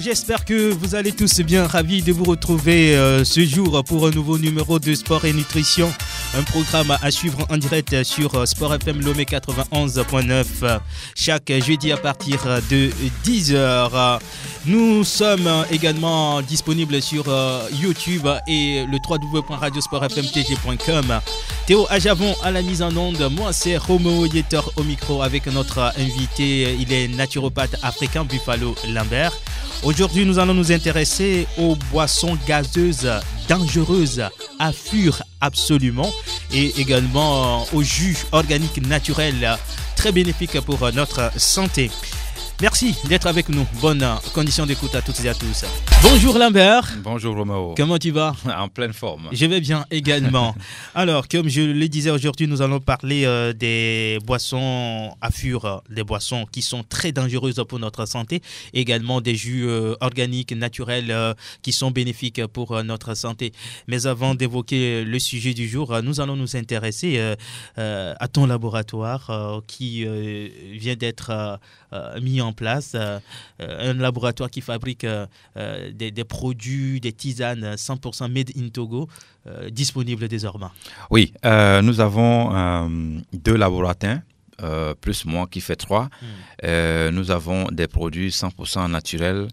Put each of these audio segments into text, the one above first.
j'espère que vous allez tous bien. ravis de vous retrouver euh, ce jour pour un nouveau numéro de Sport et Nutrition. Un programme à suivre en direct sur euh, Sport FM Lomé 91.9 chaque jeudi à partir de 10h. Nous sommes également disponibles sur euh, YouTube et le www.radiosportfmtg.com. Théo Ajavon à la mise en onde. Moi, c'est Romo Yeter au micro avec notre invité. Il est naturopathe africain Buffalo Lambert. Aujourd'hui, nous allons nous intéresser aux boissons gazeuses dangereuses à fur absolument et également euh, au jus organique naturel très bénéfique pour euh, notre santé. Merci d'être avec nous. Bonne euh, condition d'écoute à toutes et à tous. Bonjour Lambert. Bonjour Roméo. Comment tu vas En pleine forme. Je vais bien également. Alors, comme je le disais aujourd'hui, nous allons parler euh, des boissons à fur des boissons qui sont très dangereuses pour notre santé, également des jus euh, organiques, naturels, qui sont bénéfiques pour notre santé. Mais avant d'évoquer le sujet du jour, nous allons nous intéresser à ton laboratoire qui vient d'être mis en en place euh, euh, un laboratoire qui fabrique euh, des, produits, des tisanes 100% made in Togo disponible désormais. Oui, nous avons deux laboratoires. plus moi qui fait trois. Hmm. nous avons des produits 100% naturels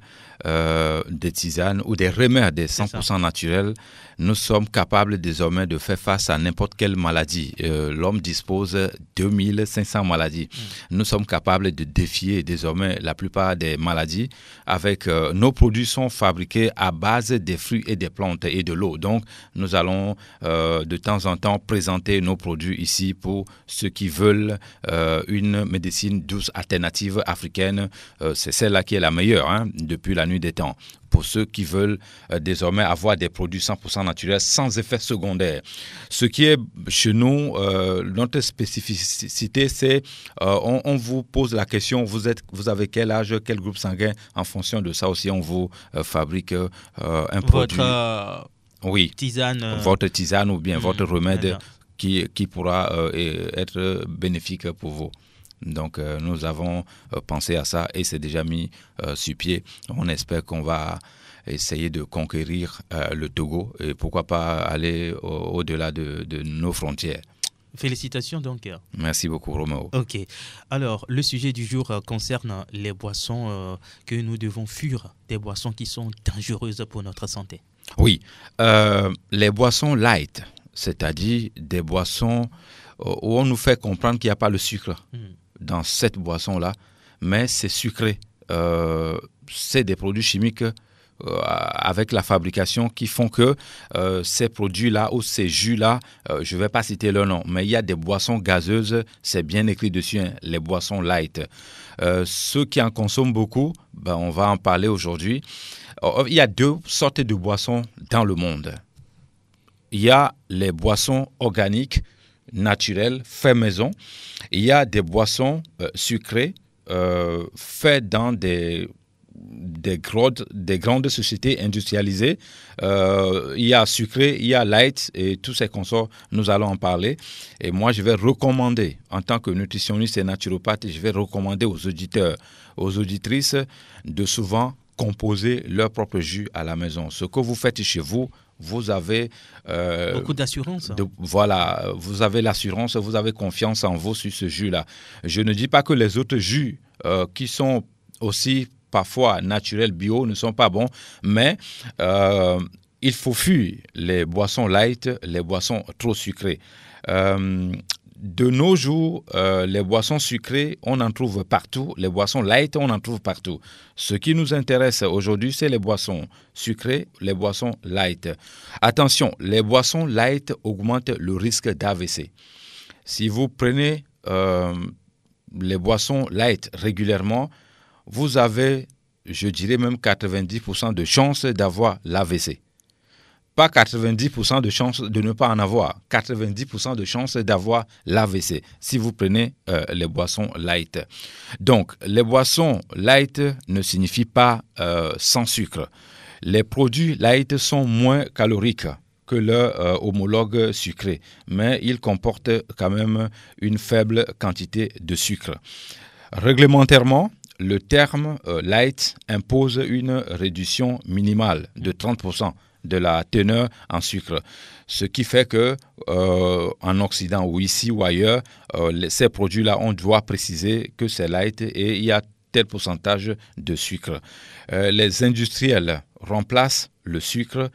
euh, des tisanes ou des remèdes 100% naturels, nous sommes capables désormais de faire face à n'importe quelle maladie. Euh, l'homme dispose de 2500 maladies. Mm. Nous sommes capables de défier désormais la plupart des maladies avec euh, nos produits sont fabriqués à base des fruits et des plantes et de l'eau. Donc, nous allons de temps en temps présenter nos produits ici pour ceux qui veulent une médecine douce alternative africaine. C'est celle-là qui est la meilleure hein. depuis la nuit des temps pour ceux qui veulent euh, désormais avoir des produits 100% naturels sans effet secondaire. Ce qui est chez nous, euh, notre spécificité, c'est euh, on, vous pose la question, vous, êtes, vous avez quel âge, quel groupe sanguin, en fonction de ça aussi, on vous fabrique un votre, oui. tisane. Votre tisane ou bien votre hmm, remède qui pourra être bénéfique pour vous. Donc euh, nous avons euh, pensé à ça et c'est déjà mis euh, sur pied. On espère qu'on va essayer de conquérir le Togo et pourquoi pas aller au-delà de, nos frontières. Félicitations donc. Merci beaucoup Roméo. Ok. Alors le sujet du jour concerne les boissons que nous devons fuir, des boissons qui sont dangereuses pour notre santé. Oui, les boissons light, c'est-à-dire des boissons où on nous fait comprendre qu'il n'y a pas le sucre. Hmm dans cette boisson-là, mais c'est sucré. Euh, c'est des produits chimiques euh, avec la fabrication qui font que euh, ces produits-là ou ces jus-là, je ne vais pas citer leur nom, mais il y a des boissons gazeuses, c'est bien écrit dessus, hein, les boissons light. ceux qui en consomment beaucoup, ben, on va en parler aujourd'hui. Oh, oh, il y a deux sortes de boissons dans le monde. Il y a les boissons organiques naturel, fait maison. Il y a des boissons euh, sucrées euh, faites dans des, grandes sociétés industrialisées. Euh, il y a sucré, il y a light et tous ces consorts, nous allons en parler. Et moi, je vais recommander, en tant que nutritionniste et naturopathe, je vais recommander aux auditeurs, aux auditrices, de souvent composer leur propre jus à la maison. Ce que vous faites chez vous, vous avez... Euh, Beaucoup d'assurance. Voilà, vous avez l'assurance, vous avez confiance en vous sur ce jus-là. Je ne dis pas que les autres jus euh, qui sont aussi parfois naturels, bio, ne sont pas bons, mais... Euh, il faut fuir les boissons light, les boissons trop sucrées de nos jours, euh, les boissons sucrées, on en trouve partout. Les boissons light, on en trouve partout. Ce qui nous intéresse aujourd'hui, c'est les boissons sucrées, les boissons light. Attention, les boissons light augmentent le risque d'AVC. Si vous prenez euh, les boissons light régulièrement, vous avez, je dirais même 90% de chances d'avoir l'AVC pas 90% de chance de ne pas en avoir, 90% de chance d'avoir l'AVC si vous prenez euh, les boissons light. Donc, les boissons light ne signifient pas euh, sans sucre. Les produits light sont moins caloriques que leur euh, homologues homologue sucré, mais ils comportent quand même une faible quantité de sucre. Réglementairement, le terme light impose une réduction minimale de 30% de la teneur en sucre. Ce qui fait que euh, en Occident ou ici ou ailleurs, euh, ces produits-là, on doit préciser que c'est light et il y a tel pourcentage de sucre. Euh, les industriels remplacent le sucre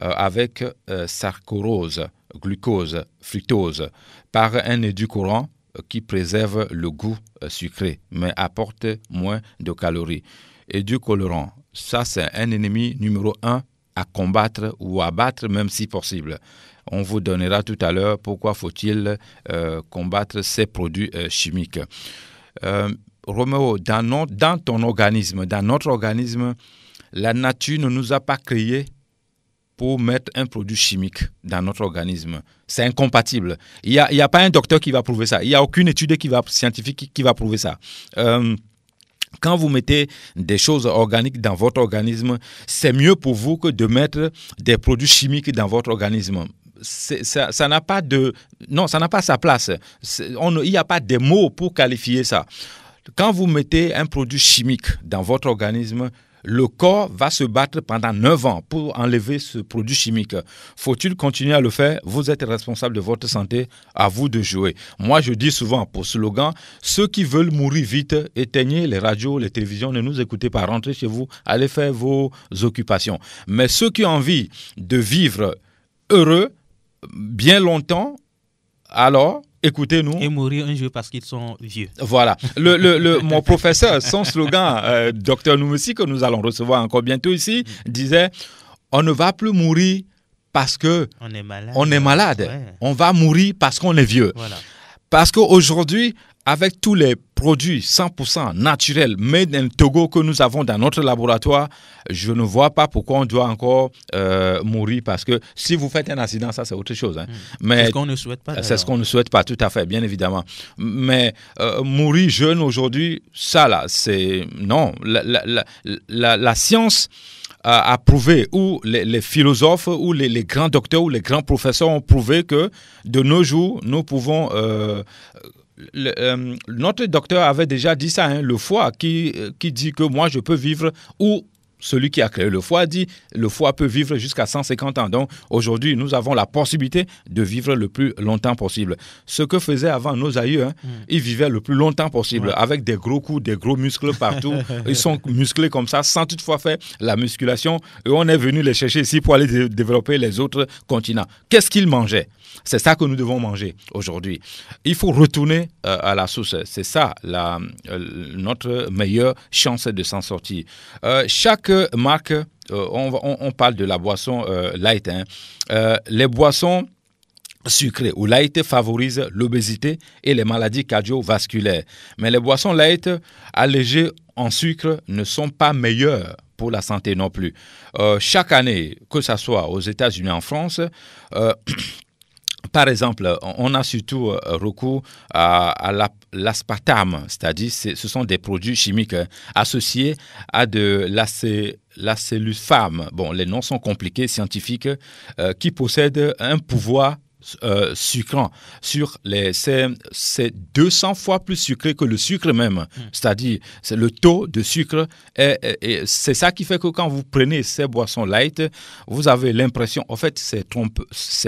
avec saccharose, glucose, fructose par un édulcorant qui préserve le goût sucré mais apporte moins de calories. Édulcorant, ça c'est un ennemi numéro un à combattre ou à battre, même si possible. On vous donnera tout à l'heure pourquoi faut-il euh, combattre ces produits euh, chimiques. Euh, Roméo, dans, notre, dans ton organisme, dans notre organisme, la nature ne nous a pas créés pour mettre un produit chimique dans notre organisme. C'est incompatible. Il n'y a, a, pas un docteur qui va prouver ça. Il n'y a aucune étude qui va, scientifique qui, va prouver ça. Quand vous mettez des choses organiques dans votre organisme, c'est mieux pour vous que de mettre des produits chimiques dans votre organisme ça n'a pas de non ça n'a pas sa place il n'y a pas de mots pour qualifier ça quand vous mettez un produit chimique dans votre organisme le corps va se battre pendant 9 ans pour enlever ce produit chimique. Faut-il continuer à le faire Vous êtes responsable de votre santé, à vous de jouer. Moi, je dis souvent pour slogan, ceux qui veulent mourir vite, éteignez les radios, les télévisions, ne nous écoutez pas, rentrez chez vous, allez faire vos occupations. Mais ceux qui ont envie de vivre heureux bien longtemps, alors écoutez-nous. Et mourir un jour parce qu'ils sont vieux. Voilà. Le, mon professeur, son slogan, euh, docteur Noumoussi, que nous allons recevoir encore bientôt ici, disait On ne va plus mourir parce que on est malade. On, va mourir parce qu'on est vieux. Parce qu'aujourd'hui, avec tous les produits 100% naturels made in Togo que nous avons dans notre laboratoire, je ne vois pas pourquoi on doit encore euh, mourir parce que si vous faites un accident, ça c'est autre chose. Hein. Hmm. C'est ce qu'on ne souhaite pas. C'est ce qu'on ne souhaite pas, tout à fait, bien évidemment. Mais euh, mourir jeune aujourd'hui, ça là, c'est non. La, science a, prouvé, ou les, philosophes, ou les, grands docteurs, ou les grands professeurs ont prouvé que de nos jours, nous pouvons euh, le, euh, notre docteur avait déjà dit ça, hein, le foie, qui, euh, qui dit que moi, je peux vivre ou celui qui a créé le foie dit, le foie peut vivre jusqu'à 150 ans. Donc aujourd'hui, nous avons la possibilité de vivre le plus longtemps possible. Ce que faisaient avant nos aïeux, hein, mm. ils vivaient le plus longtemps possible avec des gros coups, des gros muscles partout. ils sont musclés comme ça sans toutefois faire la musculation. Et on est venu les chercher ici pour aller développer les autres continents. Qu'est-ce qu'ils mangeaient C'est ça que nous devons manger aujourd'hui. Il faut retourner euh, à la source. C'est ça euh, notre meilleure chance de s'en sortir. Euh, chaque Marc, euh, on, parle de la boisson euh, light. Hein. Euh, les boissons sucrées ou light favorisent l'obésité et les maladies cardiovasculaires. Mais les boissons light allégées en sucre ne sont pas meilleures pour la santé non plus. chaque année, que ce soit aux États-Unis, en France, par exemple, on a surtout recours à la l'aspartame, c'est-à-dire ce sont des produits chimiques hein, associés à de la cellule bon, les noms sont compliqués, scientifiques, euh, qui possèdent un pouvoir euh, sucrant sur les c'est 200 fois plus sucré que le sucre même mmh. c'est-à-dire le taux de sucre et, c'est ça qui fait que quand vous prenez ces boissons light vous avez l'impression en fait c'est trompe,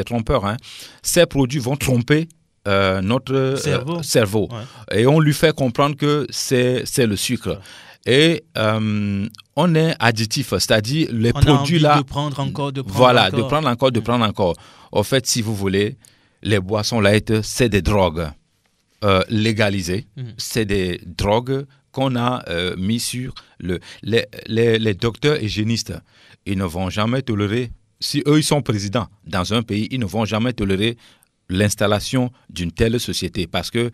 trompeur hein, ces produits vont tromper euh, notre euh, cerveau, et on lui fait comprendre que c'est le sucre. Et euh, on est additif, c'est-à-dire les produits là. De prendre encore, de prendre voilà, de prendre encore, de prendre encore. au fait, si vous voulez, les boissons light, c'est des drogues légalisées, mhm. c'est des drogues qu'on a mis sur le. Les, les, les docteurs hygiénistes, ils ne vont jamais tolérer si eux ils sont présidents dans un pays, ils ne vont jamais tolérer l'installation d'une telle société. Parce que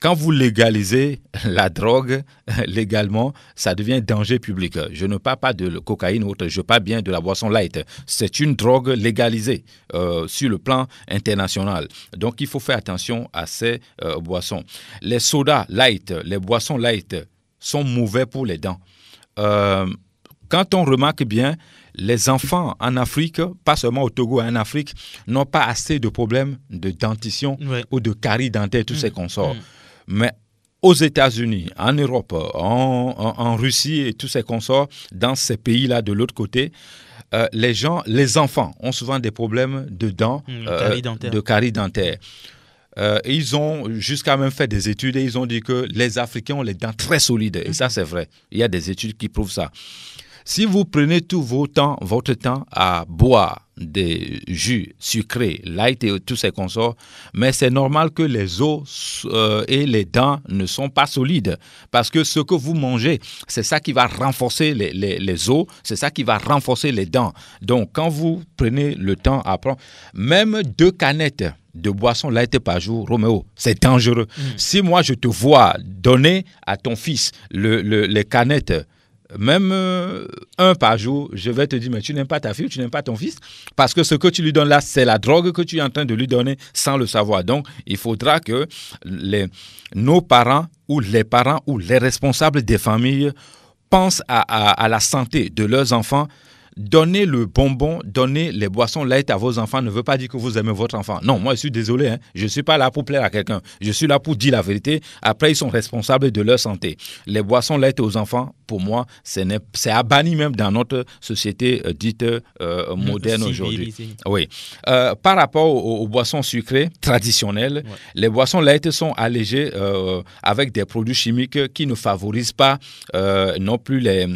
quand vous légalisez la drogue légalement, ça devient danger public. Je ne parle pas de cocaïne ou autre, je parle bien de la boisson light. C'est une drogue légalisée euh, sur le plan international. Donc il faut faire attention à ces euh, boissons. Les sodas light, les boissons light sont mauvais pour les dents. Euh, quand on remarque bien, les enfants en Afrique, pas seulement au Togo, en Afrique, n'ont pas assez de problèmes de dentition ou de caries dentaires, tous ces mm. consorts. Mm. Mais aux États-Unis, en Europe, en, Russie et tous ces consorts, dans ces pays-là de l'autre côté, euh, les gens, les enfants ont souvent des problèmes de dents, mm, euh, de caries dentaires. Euh, ils ont jusqu'à même fait des études et ils ont dit que les Africains ont les dents très solides. Et ça, c'est vrai. Il y a des études qui prouvent ça. Si vous prenez tout vos temps, votre temps à boire des jus sucrés, light et tous ces consorts, mais c'est normal que les os euh, et les dents ne sont pas solides parce que ce que vous mangez, c'est ça qui va renforcer les, les, os, c'est ça qui va renforcer les dents. Donc quand vous prenez le temps à prendre, même deux canettes de boisson light par jour, Roméo, c'est dangereux. Mm. Si moi je te vois donner à ton fils les canettes, même euh, un par jour, je vais te dire, mais tu n'aimes pas ta fille, tu n'aimes pas ton fils, parce que ce que tu lui donnes là, c'est la drogue que tu es en train de lui donner sans le savoir. Donc, il faudra que les, nos parents ou les parents ou les responsables des familles pensent à, à la santé de leurs enfants donner le bonbon, donner les boissons light à vos enfants ne veut pas dire que vous aimez votre enfant. Non, moi je suis désolé, hein. je ne suis pas là pour plaire à quelqu'un. Je suis là pour dire la vérité. Après, ils sont responsables de leur santé. Les boissons light aux enfants, pour moi, c'est à bannir même dans notre société euh, dite euh, moderne aujourd'hui. Oui. Euh, par rapport aux, boissons sucrées traditionnelles, les boissons light sont allégées avec des produits chimiques qui ne favorisent pas non plus les,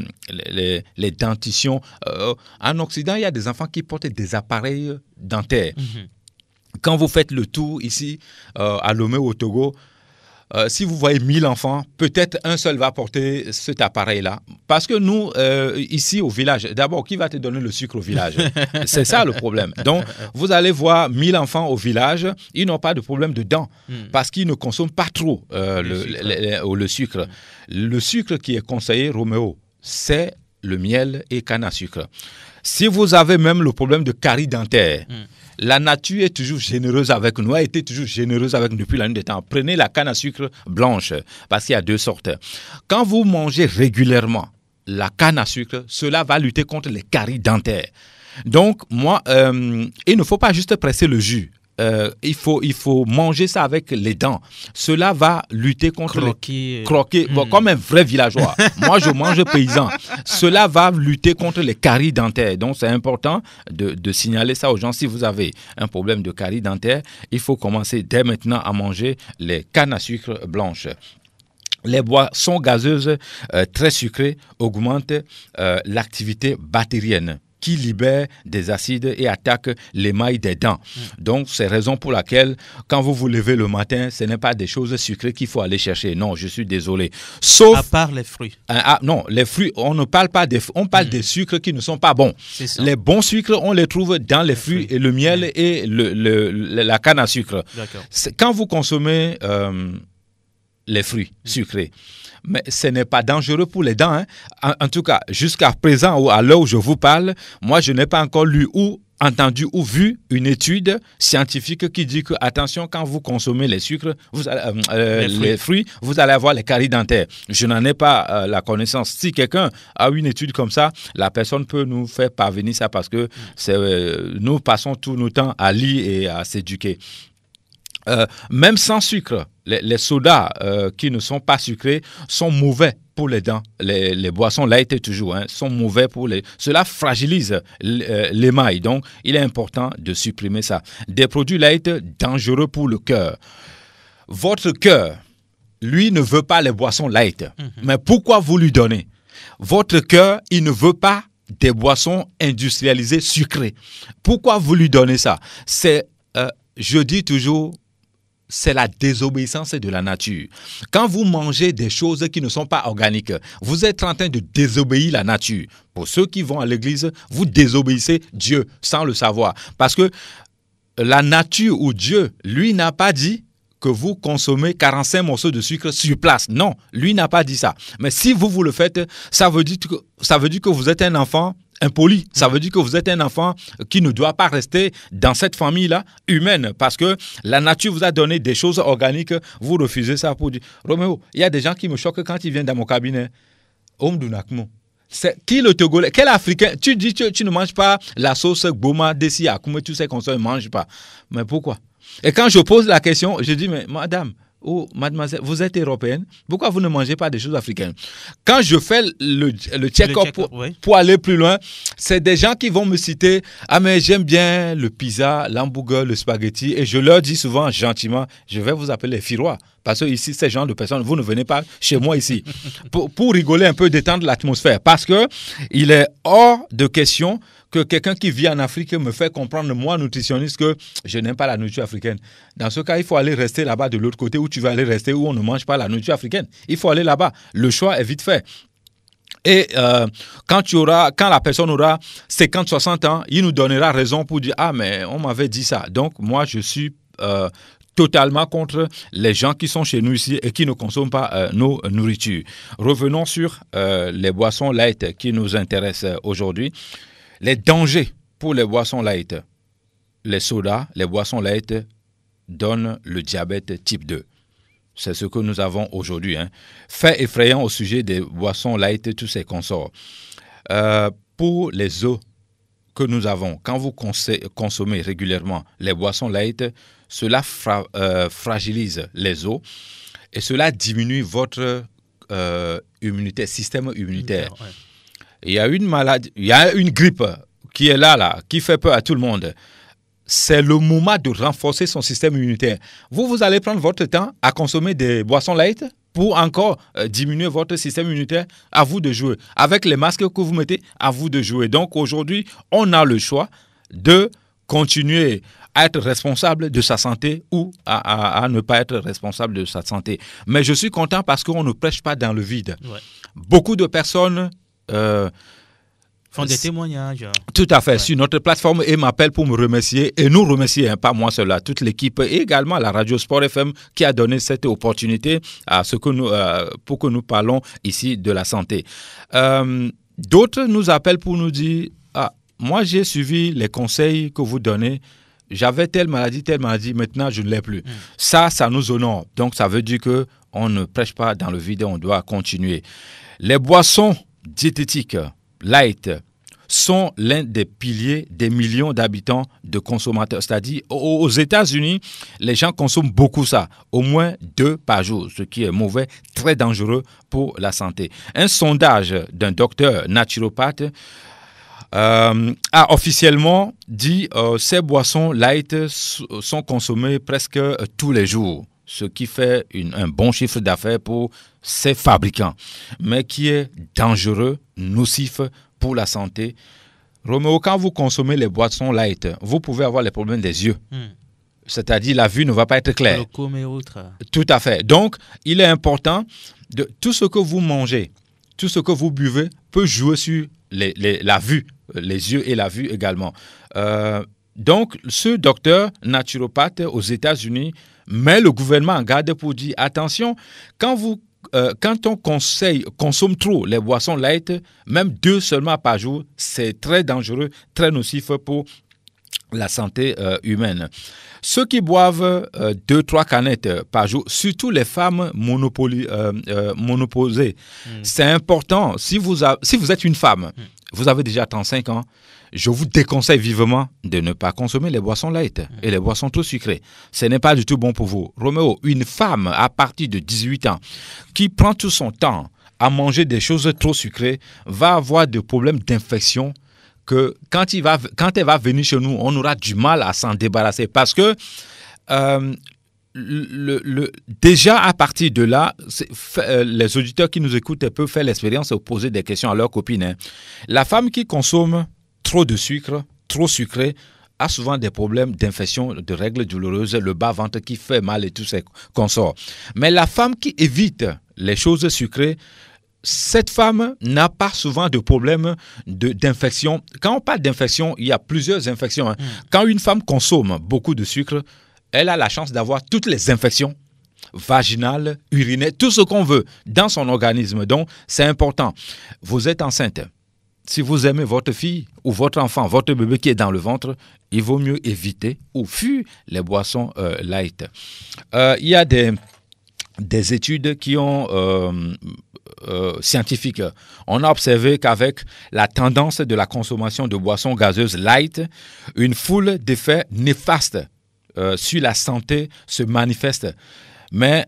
les, les dentitions euh, en Occident, il y a des enfants qui portent des appareils dentaires. Mhm. Quand vous faites le tour ici euh, à Lomé au Togo, euh, si vous voyez 1000 enfants, peut-être un seul va porter cet appareil-là. Parce que nous, ici au village, d'abord, qui va te donner le sucre au village C'est ça le problème. Donc, vous allez voir 1000 enfants au village, ils n'ont pas de problème de dents hmm. parce qu'ils ne consomment pas trop le, sucre. Hmm. Le, sucre. qui est conseillé, Roméo, c'est le miel et canne à sucre. Si vous avez même le problème de carie dentaire, hmm. la nature est toujours généreuse avec nous, a été toujours généreuse avec nous depuis l'année des temps. Prenez la canne à sucre blanche, parce qu'il y a deux sortes. Quand vous mangez régulièrement la canne à sucre, cela va lutter contre les caries dentaires. Donc, moi, euh, il ne faut pas juste presser le jus. Euh, il, faut, il faut manger ça avec les dents. Cela va lutter contre croquer. Les... Croquer. Hmm. comme un vrai villageois. Moi, je mange paysan. Cela va lutter contre les caries dentaires. Donc, c'est important de, signaler ça aux gens. Si vous avez un problème de caries dentaires, il faut commencer dès maintenant à manger les cannes à sucre blanches les boissons gazeuses euh, très sucrées augmentent euh, l'activité bactérienne qui libèrent des acides et attaquent mailles des dents. Mm. Donc, c'est raison pour laquelle, quand vous vous levez le matin, ce n'est pas des choses sucrées qu'il faut aller chercher. Non, je suis désolé. Sauf. À part les fruits. ah, ah non, les fruits, on ne parle pas des. On parle mm. des sucres qui ne sont pas bons. Les bons sucres, on les trouve dans les, fruits, et le miel mm. et le, la canne à sucre. Quand vous consommez euh, les fruits sucrés, mais ce n'est pas dangereux pour les dents. Hein. En, tout cas, jusqu'à présent ou à l'heure où je vous parle, moi, je n'ai pas encore lu ou entendu ou vu une étude scientifique qui dit que attention quand vous consommez les sucres, vous euh, euh, les, fruits. vous allez avoir les caries dentaires. Je n'en ai pas euh, la connaissance. Si quelqu'un a une étude comme ça, la personne peut nous faire parvenir ça parce que nous passons tout notre temps à lire et à s'éduquer. même sans sucre, les, sodas euh, qui ne sont pas sucrés sont mauvais pour les dents. Les, boissons light, et toujours, hein, sont mauvais pour les. Cela fragilise euh, l'émail. Donc, il est important de supprimer ça. Des produits light dangereux pour le cœur. Votre cœur, lui, ne veut pas les boissons light. Mhm. Mais pourquoi vous lui donnez Votre cœur, il ne veut pas des boissons industrialisées sucrées. Pourquoi vous lui donnez ça C'est, euh, je dis toujours, c'est la désobéissance de la nature. Quand vous mangez des choses qui ne sont pas organiques, vous êtes en train de désobéir la nature. Pour ceux qui vont à l'église, vous désobéissez Dieu sans le savoir. Parce que la nature ou Dieu, lui, n'a pas dit que vous consommez 45 morceaux de sucre sur place. Non, lui n'a pas dit ça. Mais si vous vous le faites, ça veut dire ça veut dire que vous êtes un enfant impoli. Ça veut dire que vous êtes un enfant qui ne doit pas rester dans cette famille-là humaine parce que la nature vous a donné des choses organiques. Vous refusez ça pour dire Roméo, il y a des gens qui me choquent quand ils viennent dans mon cabinet. Omdunakmo. C'est qui le Togolais Quel Africain Tu dis tu, ne manges pas la sauce Goma Desi, Mais tu sais qu'on ne mange pas. Mais pourquoi Et quand je pose la question, je dis Mais madame, oh, mademoiselle, vous êtes européenne, pourquoi vous ne mangez pas des choses africaines Quand je fais le, check-up pour, aller plus loin, c'est des gens qui vont me citer, ah mais j'aime bien le pizza, l'hamburger, le spaghetti, et je leur dis souvent gentiment, je vais vous appeler les firois. Parce que ici, ces gens de personnes, vous ne venez pas chez moi ici pour, rigoler un peu, détendre l'atmosphère. Parce que il est hors de question que quelqu'un qui vit en Afrique me fait comprendre, moi, nutritionniste, que je n'aime pas la nourriture africaine. Dans ce cas, il faut aller rester là-bas de l'autre côté où tu vas aller rester, où on ne mange pas la nourriture africaine. Il faut aller là-bas. Le choix est vite fait. Et euh, quand, tu auras, quand la personne aura 50, 60 ans, il nous donnera raison pour dire Ah, mais on m'avait dit ça. Donc, moi, je suis euh, totalement contre les gens qui sont chez nous ici et qui ne consomment pas euh, nos nourritures. Revenons sur euh, les boissons light qui nous intéressent aujourd'hui. Les dangers pour les boissons light. Les sodas, les boissons light donnent le diabète type 2. C'est ce que nous avons aujourd'hui. Hein. Fait effrayant au sujet des boissons light, tous ces consorts. Euh, pour les eaux que nous avons quand vous consommez régulièrement les boissons light, cela euh, fragilise les os et cela diminue votre euh, immunité, système immunitaire. Il y a une maladie, il y a une grippe qui est là, là, qui fait peur à tout le monde. C'est le moment de renforcer son système immunitaire. Vous, vous allez prendre votre temps à consommer des boissons light pour encore euh, diminuer votre système immunitaire, à vous de jouer. Avec les masques que vous mettez, à vous de jouer. Donc aujourd'hui, on a le choix de continuer à être responsable de sa santé ou à, ne pas être responsable de sa santé. Mais je suis content parce qu'on ne prêche pas dans le vide. Beaucoup de personnes euh, font des témoignages. Tout à fait, sur notre plateforme et m'appellent pour me remercier et nous remercier, hein, pas moi cela, toute l'équipe et également la radio Sport FM qui a donné cette opportunité à ce que nous, euh, pour que nous parlons ici de la santé. Euh, d'autres nous appellent pour nous dire ah, moi j'ai suivi les conseils que vous donnez. J'avais telle maladie, telle maladie, maintenant je ne l'ai plus. Mm. Ça, ça nous honore. Donc ça veut dire que on ne prêche pas dans le vide, on doit continuer. Les boissons diététiques, light sont l'un des piliers des millions d'habitants de consommateurs. C'est-à-dire, aux États-Unis, les gens consomment beaucoup ça, au moins deux par jour, ce qui est mauvais, très dangereux pour la santé. Un sondage d'un docteur naturopathe euh, a officiellement dit que euh, ces boissons light sont consommées presque tous les jours ce qui fait un bon chiffre d'affaires pour ces fabricants, mais qui est dangereux, nocif pour la santé. Roméo, quand vous consommez les boissons light, vous pouvez avoir les problèmes des yeux. Hmm. C'est-à-dire la vue ne va pas être claire. Tout à fait. Donc, il est important de tout ce que vous mangez, tout ce que vous buvez peut jouer sur la vue, les yeux et la vue également. Euh, donc, ce docteur naturopathe aux États-Unis mais le gouvernement garde pour dire attention, quand vous euh, quand on conseille, consomme trop les boissons light, même deux seulement par jour, c'est très dangereux, très nocif pour la santé euh, humaine. Ceux qui boivent euh, deux, trois canettes par jour, surtout les femmes euh, monoposées, hmm. c'est important. Si vous, si vous êtes une femme, hmm. vous avez déjà 35 ans, je vous déconseille vivement de ne pas consommer les boissons light et les boissons trop sucrées. Ce n'est pas du tout bon pour vous. Roméo, une femme à partir de 18 ans qui prend tout son temps à manger des choses trop sucrées va avoir des problèmes d'infection que quand, il va, quand elle va venir chez nous, on aura du mal à s'en débarrasser parce que euh, le, déjà à partir de là, euh, les auditeurs qui nous écoutent peuvent faire l'expérience et poser des questions à leurs copines. Hein. La femme qui consomme trop de sucre, trop sucré, a souvent des problèmes d'infection de règles douloureuses, le bas-ventre qui fait mal et tout ça consorts. Mais la femme qui évite les choses sucrées, cette femme n'a pas souvent de problème d'infection. Quand on parle d'infection, il y a plusieurs infections. Hein. Mm. Quand une femme consomme beaucoup de sucre, elle a la chance d'avoir toutes les infections vaginales, urinaires, tout ce qu'on veut dans son organisme. Donc, c'est important. Vous êtes enceinte, si vous aimez votre fille ou votre enfant, votre bébé qui est dans le ventre, il vaut mieux éviter ou fuir les boissons euh, light. Euh, il y a des, des études qui ont euh, scientifiques. On a observé qu'avec la tendance de la consommation de boissons gazeuses light, une foule d'effets néfastes sur la santé se manifeste. Mais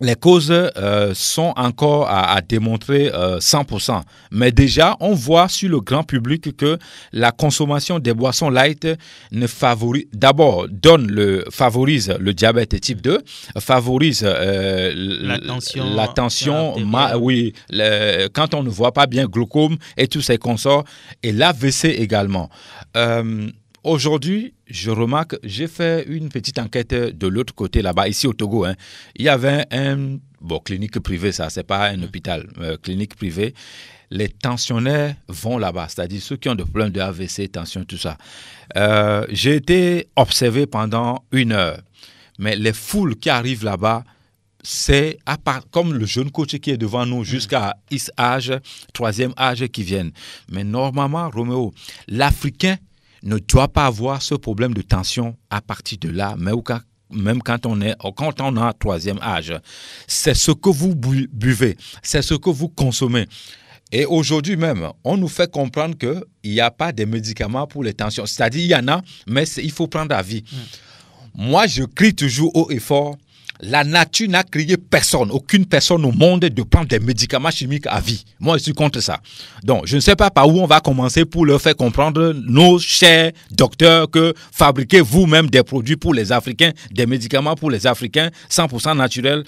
les causes euh, sont encore à, démontrer 100%. Euh, Mais déjà, on voit sur le grand public que la consommation des boissons light ne favorise, d'abord, donne le, favorise le diabète type 2, favorise euh, la tension, oui, quand on ne voit pas bien glaucome et tous ces consorts, et l'AVC également. Euh, Aujourd'hui, je remarque, j'ai fait une petite enquête de l'autre côté là-bas, ici au Togo. Hein. Il y avait un, bon, clinique privée, ça, c'est pas un hôpital, euh, clinique privée. Les tensionnaires vont là-bas, c'est-à-dire ceux qui ont des problèmes de AVC, tension, tout ça. Euh, j'ai été observé pendant une heure, mais les foules qui arrivent là-bas, c'est comme le jeune coach qui est devant nous jusqu'à X âge, troisième âge qui viennent. Mais normalement, Roméo, l'Africain ne doit pas avoir ce problème de tension à partir de là, même quand on est quand on a un troisième âge. C'est ce que vous buvez, c'est ce que vous consommez. Et aujourd'hui même, on nous fait comprendre qu'il n'y a pas de médicaments pour les tensions. C'est-à-dire, il y en a, mais il faut prendre avis. Mmh. Moi, je crie toujours haut et fort la nature n'a créé personne, aucune personne au monde de prendre des médicaments chimiques à vie. Moi, je suis contre ça. Donc, je ne sais pas par où on va commencer pour leur faire comprendre, nos chers docteurs, que fabriquez vous-même des produits pour les Africains, des médicaments pour les Africains, 100% naturels.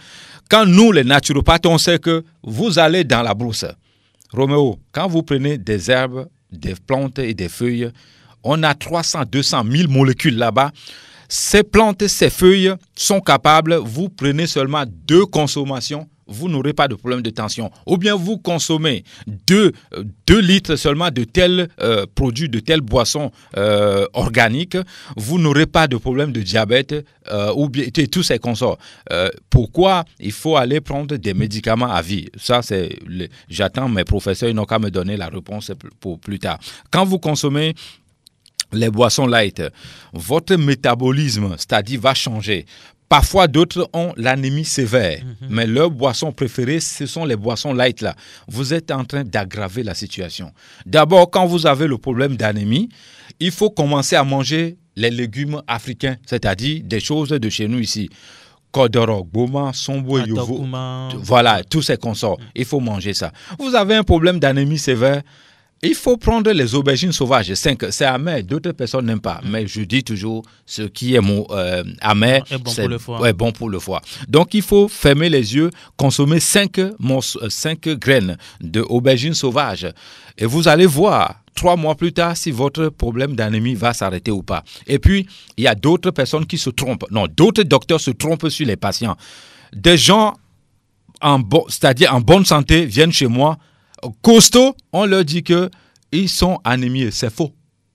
Quand nous, les naturopathes, on sait que vous allez dans la brousse. Roméo, quand vous prenez des herbes, des plantes et des feuilles, on a 300, 200 000 molécules là-bas. Ces plantes, ces feuilles sont capables, vous prenez seulement deux consommations, vous n'aurez pas de problème de tension. Ou bien vous consommez deux euh, litres seulement de tel euh, produit, de telle boisson euh, organique, vous n'aurez pas de problème de diabète euh, ou bien tous ces consorts. pourquoi il faut aller prendre des médicaments à vie Ça, c'est j'attends mes professeurs, ils n'ont qu'à me donner la réponse pour plus tard. Quand vous consommez les boissons light, votre métabolisme, c'est-à-dire, va changer. Parfois, d'autres ont l'anémie sévère, mhm. mais leur boisson préférée, ce sont les boissons light là. Vous êtes en train d'aggraver la situation. D'abord, quand vous avez le problème d'anémie, il faut commencer à manger les légumes africains, c'est-à-dire des choses de chez nous ici. Cordero, Goma, Sombo, Yovo. Voilà, tous ces consorts. Mm. Il faut manger ça. Vous avez un problème d'anémie sévère, il faut prendre les aubergines sauvages. 5, c'est amer. D'autres personnes n'aiment pas. Mm. Mais je dis toujours, ce qui est mon, euh, amer, bon c'est bon pour le foie. Donc, il faut fermer les yeux, consommer 5, euh, cinq graines d'aubergines sauvages. Et vous allez voir, trois mois plus tard si votre problème d'anémie va s'arrêter ou pas. Et puis, il y a d'autres personnes qui se trompent. Non, d'autres docteurs se trompent sur les patients. Des gens, c'est-à-dire en bonne santé, viennent chez moi Costo, on leur dit que ils sont ennemis. C'est faux.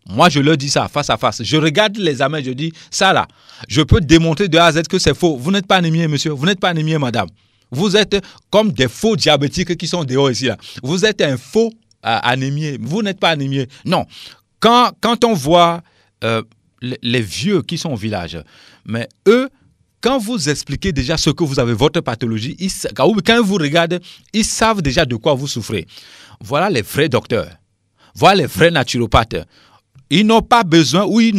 Moi, je leur dis ça face à face. Je regarde les amis, je dis ça là. Je peux démontrer de A à Z que c'est faux. Vous n'êtes pas ennemis, monsieur. Vous n'êtes pas ennemis, madame. Vous êtes comme des faux diabétiques qui sont dehors ici. Vous êtes un faux euh, Vous n'êtes pas anémié. Non. Quand, quand on voit euh, les vieux qui sont au village, mais eux, quand vous expliquez déjà ce que vous avez, votre pathologie, quand ils vous regardent, ils savent déjà de quoi vous souffrez. Voilà les vrais docteurs. Voilà les vrais naturopathes. Ils n'ont pas besoin ou ils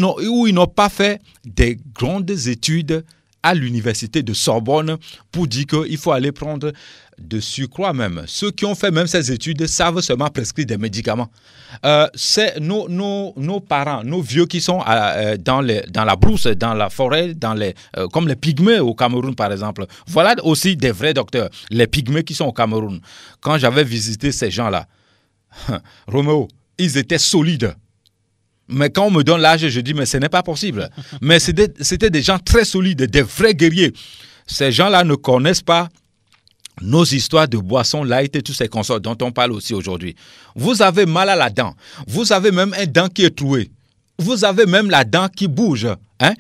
n'ont pas fait des grandes études à l'université de Sorbonne pour dire qu'il faut aller prendre de surcroît même. Ceux qui ont fait même ces études savent seulement prescrire des médicaments. Euh, c'est nos, parents, nos vieux qui sont euh, euh, dans, la brousse, dans la forêt, dans les, comme les pygmées au Cameroun par exemple. Voilà aussi des vrais docteurs, les pygmées qui sont au Cameroun. Quand j'avais visité ces gens-là, Roméo, ils étaient solides. Mais quand on me donne l'âge, je dis, mais ce n'est pas possible. mais c'était des gens très solides, des vrais guerriers. Ces gens-là ne connaissent pas nos histoires de boissons, light et tous ces consorts dont on parle aussi aujourd'hui. Vous avez mal à la dent. Vous avez même un dent qui est troué. Vous avez même la dent qui bouge. Hein?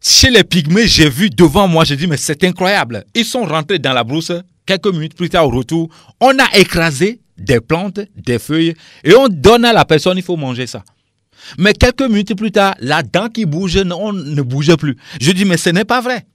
Chez les pygmées, j'ai vu devant moi, j'ai dit, mais c'est incroyable. Ils sont rentrés dans la brousse. Quelques minutes plus tard, au retour, on a écrasé des plantes, des feuilles, et on donne à la personne, il faut manger ça. Mais quelques minutes plus tard, la dent qui bouge on ne bougeait plus. Je dis, mais ce n'est pas vrai.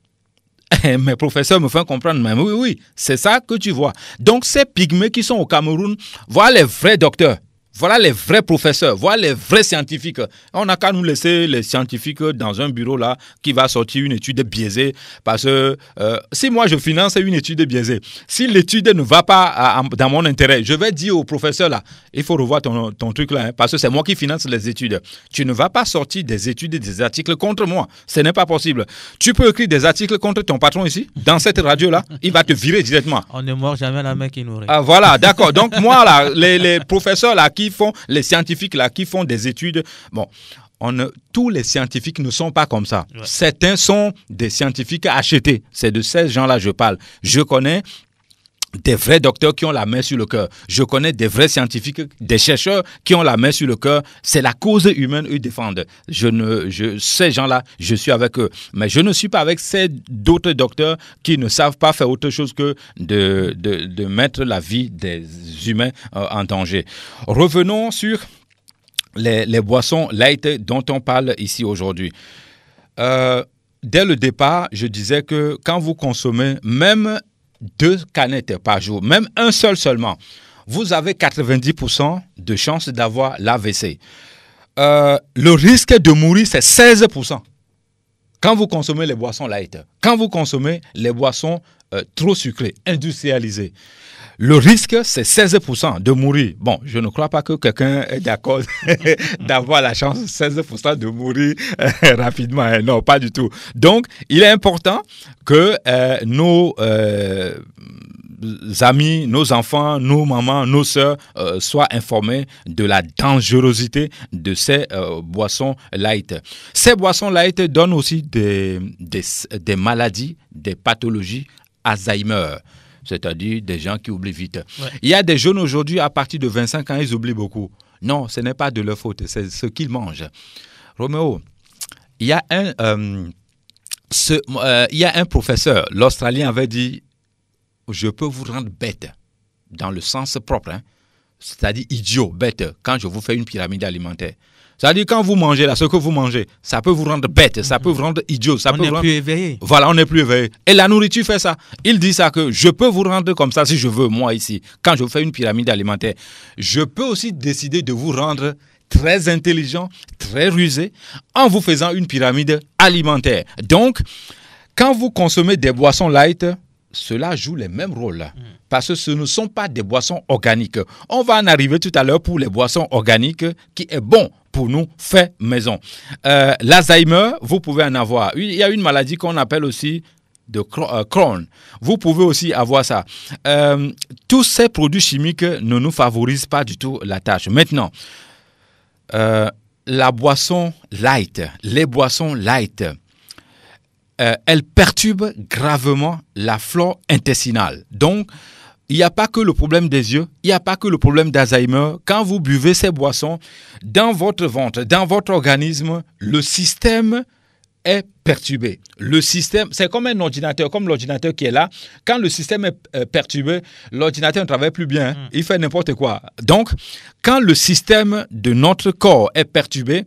Eh, mes professeurs me font comprendre, mais oui, oui, c'est ça que tu vois. Donc ces pygmées qui sont au Cameroun voient les vrais docteurs. Voilà les vrais professeurs, voilà les vrais scientifiques. On n'a qu'à nous laisser les scientifiques dans un bureau là qui va sortir une étude biaisée. Parce que euh, si moi je finance une étude biaisée, si l'étude ne va pas dans mon intérêt, je vais dire au professeur là, il faut revoir ton, truc là, hein, parce que c'est moi qui finance les études. Tu ne vas pas sortir des études et des articles contre moi. Ce n'est pas possible. Tu peux écrire des articles contre ton patron ici, dans cette radio là, il va te virer directement. On ne mord jamais la main qui nourrit. Ah, voilà, d'accord. Donc moi là, les, les professeurs là qui font, les scientifiques là, qui font des études, bon, on tous les scientifiques ne sont pas comme ça. Certains sont des scientifiques achetés. C'est de ces gens-là je parle. Je connais des vrais docteurs qui ont la main sur le cœur. Je connais des vrais scientifiques, des chercheurs qui ont la main sur le cœur. C'est la cause humaine qu'ils défendent. Je ne, je, ces gens-là, je suis avec eux. Mais je ne suis pas avec ces d'autres docteurs qui ne savent pas faire autre chose que de, mettre la vie des humains euh, en danger. Revenons sur les, boissons light dont on parle ici aujourd'hui. Euh, dès le départ, je disais que quand vous consommez même deux canettes par jour, même un seul seulement, vous avez 90% de chances d'avoir l'AVC. Euh, le risque de mourir, c'est 16%. Quand vous consommez les boissons light, quand vous consommez les boissons euh, trop sucrées, industrialisées, le risque, c'est 16% de mourir. Bon, je ne crois pas que quelqu'un est d'accord d'avoir la chance 16% de mourir euh, rapidement. Hein. Non, pas du tout. Donc, il est important que euh, nos... Euh, amis, nos enfants, nos mamans, nos sœurs soient informés de la dangerosité de ces boissons light. Ces boissons light donnent aussi des maladies, des pathologies Alzheimer c'est-à-dire des gens qui oublient vite. Il y a des jeunes aujourd'hui, à partir de 25 ans, ils oublient beaucoup. Non, ce n'est pas de leur faute, c'est ce qu'ils mangent. Roméo, il y a un, euh, euh, il y a un professeur, l'Australien avait dit, je peux vous rendre bête, dans le sens propre, hein. c'est-à-dire idiot, bête, quand je vous fais une pyramide alimentaire. C'est-à-dire quand vous mangez là, ce que vous mangez, ça peut vous rendre bête, ça peut vous rendre idiot, ça on n'est plus éveillé. Voilà, on n'est plus éveillé. Et la nourriture fait ça. Il dit ça que je peux vous rendre comme ça si je veux, moi ici. Quand je fais une pyramide alimentaire, je peux aussi décider de vous rendre très intelligent, très rusé, en vous faisant une pyramide alimentaire. Donc, quand vous consommez des boissons light, cela joue les mêmes rôles. Parce que ce ne sont pas des boissons organiques. On va en arriver tout à l'heure pour les boissons organiques qui est bon pour nous fait maison. Euh, L'Alzheimer, vous pouvez en avoir. Il y a une maladie qu'on appelle aussi de euh, Crohn. Vous pouvez aussi avoir ça. Euh, tous ces produits chimiques ne nous favorisent pas du tout la tâche. Maintenant, la boisson light, les boissons light, euh, elle perturbe gravement la flore intestinale. Donc, il n'y a pas que le problème des yeux, il n'y a pas que le problème d'Alzheimer. Quand vous buvez ces boissons, dans votre ventre, dans votre organisme, le système est perturbé. Le système, c'est comme un ordinateur, comme l'ordinateur qui est là. Quand le système est euh, perturbé, l'ordinateur ne travaille plus bien, mm. il fait n'importe quoi. Donc, quand le système de notre corps est perturbé,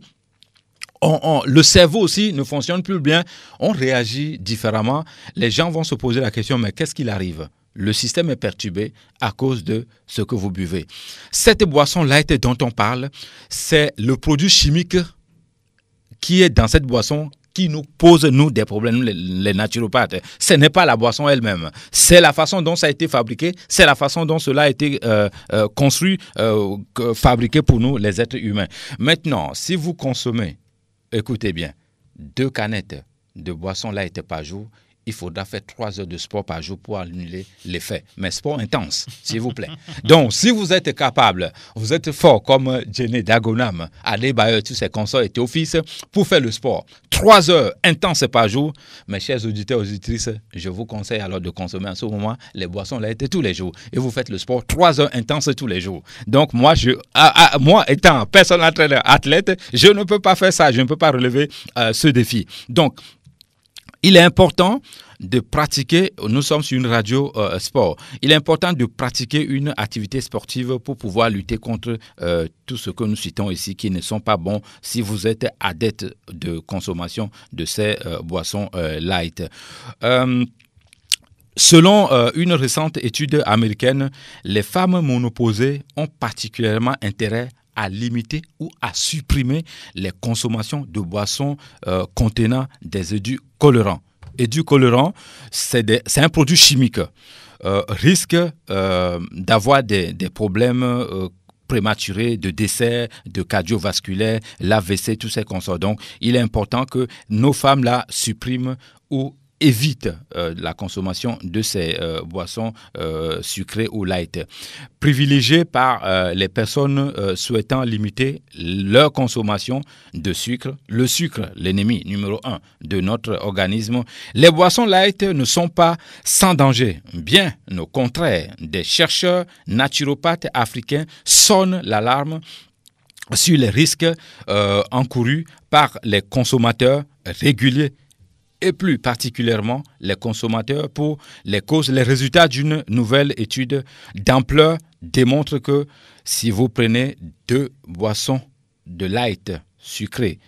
le cerveau aussi ne fonctionne plus bien, on réagit différemment. Les gens vont se poser la question, mais qu'est-ce qu'il arrive Le système est perturbé à cause de ce que vous buvez. Cette boisson là dont on parle, c'est le produit chimique qui est dans cette boisson qui nous pose, nous, des problèmes, les, naturopathes. Ce n'est pas la boisson elle-même. C'est la façon dont ça a été fabriqué, c'est la façon dont cela a été euh, euh, construit, euh, fabriqué pour nous, les êtres humains. Maintenant, si vous consommez Écoutez bien, deux canettes de boisson light par jour, il faudra faire trois heures de sport par jour pour annuler l'effet. Mais sport intense, s'il vous plaît. Donc, si vous êtes capable, vous êtes fort comme euh, Jenny Dagonam, allez Bayer, euh, tous ses consorts et tes offices pour faire le sport. Trois heures intenses par jour. Mes chers auditeurs et auditrices, je vous conseille alors de consommer en ce moment les boissons laitées tous les jours. Et vous faites le sport trois heures intenses tous les jours. Donc, moi, je, à, ah, ah, moi étant personne athlète, je ne peux pas faire ça. Je ne peux pas relever euh, ce défi. Donc, il est important de pratiquer, nous sommes sur une radio euh, sport, il est important de pratiquer une activité sportive pour pouvoir lutter contre euh, tout ce que nous citons ici qui ne sont pas bons si vous êtes adepte de consommation de ces euh, boissons light. Selon une récente étude américaine, les femmes monoposées ont particulièrement intérêt à limiter ou à supprimer les consommations de boissons euh, contenant des Édus colorants, c'est un produit chimique. Euh, risque euh, d'avoir des, problèmes prématurés de décès, de cardiovasculaire, l'AVC, tous ces consorts. Donc, il est important que nos femmes la suppriment ou évite euh, la consommation de ces euh, boissons euh, sucrées ou light, privilégiées par les personnes souhaitant limiter leur consommation de sucre. Le sucre, l'ennemi numéro un de notre organisme. Les boissons light ne sont pas sans danger. Bien au contraire, des chercheurs naturopathes africains sonnent l'alarme sur les risques encourus par les consommateurs réguliers et plus particulièrement les consommateurs pour les causes. Les résultats d'une nouvelle étude d'ampleur démontrent que si vous prenez deux boissons de light sucrées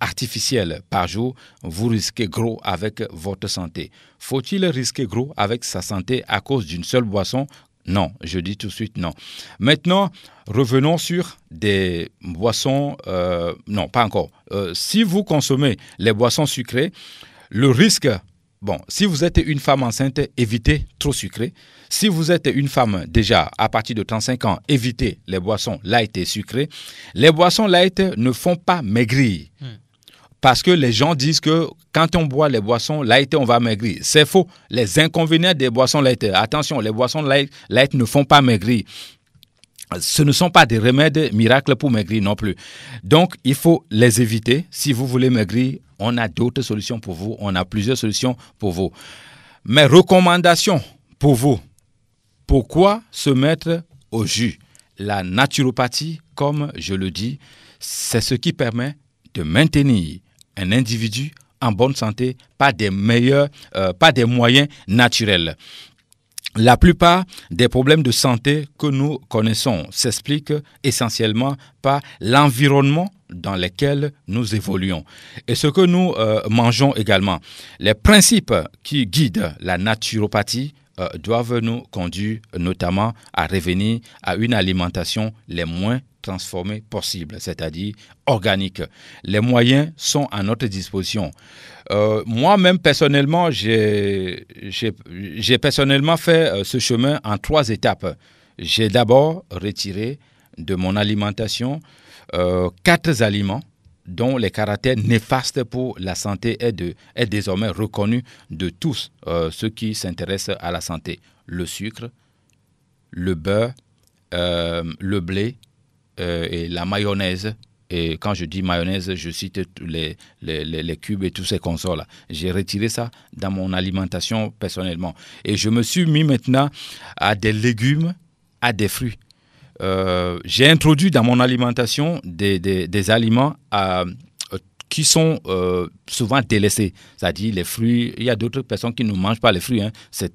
artificielle par jour, vous risquez gros avec votre santé. Faut-il risquer gros avec sa santé à cause d'une seule boisson Non, je dis tout de suite non. Maintenant, revenons sur des boissons... Euh, non, pas encore. Euh, si vous consommez les boissons sucrées, le risque, bon, si vous êtes une femme enceinte, évitez trop sucré. Si vous êtes une femme déjà à partir de 35 ans, évitez les boissons light et sucrées. Les boissons light ne font pas maigrir. Hmm. parce que les gens disent que quand on boit les boissons light, on va maigrir. C'est faux. Les inconvénients des boissons light, attention, les boissons light, ne font pas maigrir. Ce ne sont pas des remèdes miracles pour maigrir non plus. Donc, il faut les éviter. Si vous voulez maigrir, on a d'autres solutions pour vous. On a plusieurs solutions pour vous. Mes recommandations pour vous. Pourquoi se mettre au jus La naturopathie, comme je le dis, c'est ce qui permet de maintenir un individu en bonne santé par des meilleurs, euh, pas des moyens naturels. La plupart des problèmes de santé que nous connaissons s'expliquent essentiellement par l'environnement dans lesquels nous évoluons et ce que nous euh, mangeons également. Les principes qui guident la naturopathie euh, doivent nous conduire notamment à revenir à une alimentation les moins transformée possible, c'est-à-dire organique. Les moyens sont à notre disposition. Euh, Moi-même, personnellement, j'ai personnellement fait ce chemin en trois étapes. J'ai d'abord retiré de mon alimentation euh, quatre aliments dont les caractères néfastes pour la santé est, de, est désormais reconnu de tous euh, ceux qui s'intéressent à la santé. Le sucre, le beurre, euh, le blé et la mayonnaise. Et quand je dis mayonnaise, je cite les, les, les cubes et tous ces consoles J'ai retiré ça dans mon alimentation personnellement. Et je me suis mis maintenant à des légumes, à des fruits. Euh, j'ai introduit dans mon alimentation des, aliments euh, qui sont euh, souvent délaissés. C'est-à-dire les fruits, il y a d'autres personnes qui ne mangent pas les fruits. Hein. C'est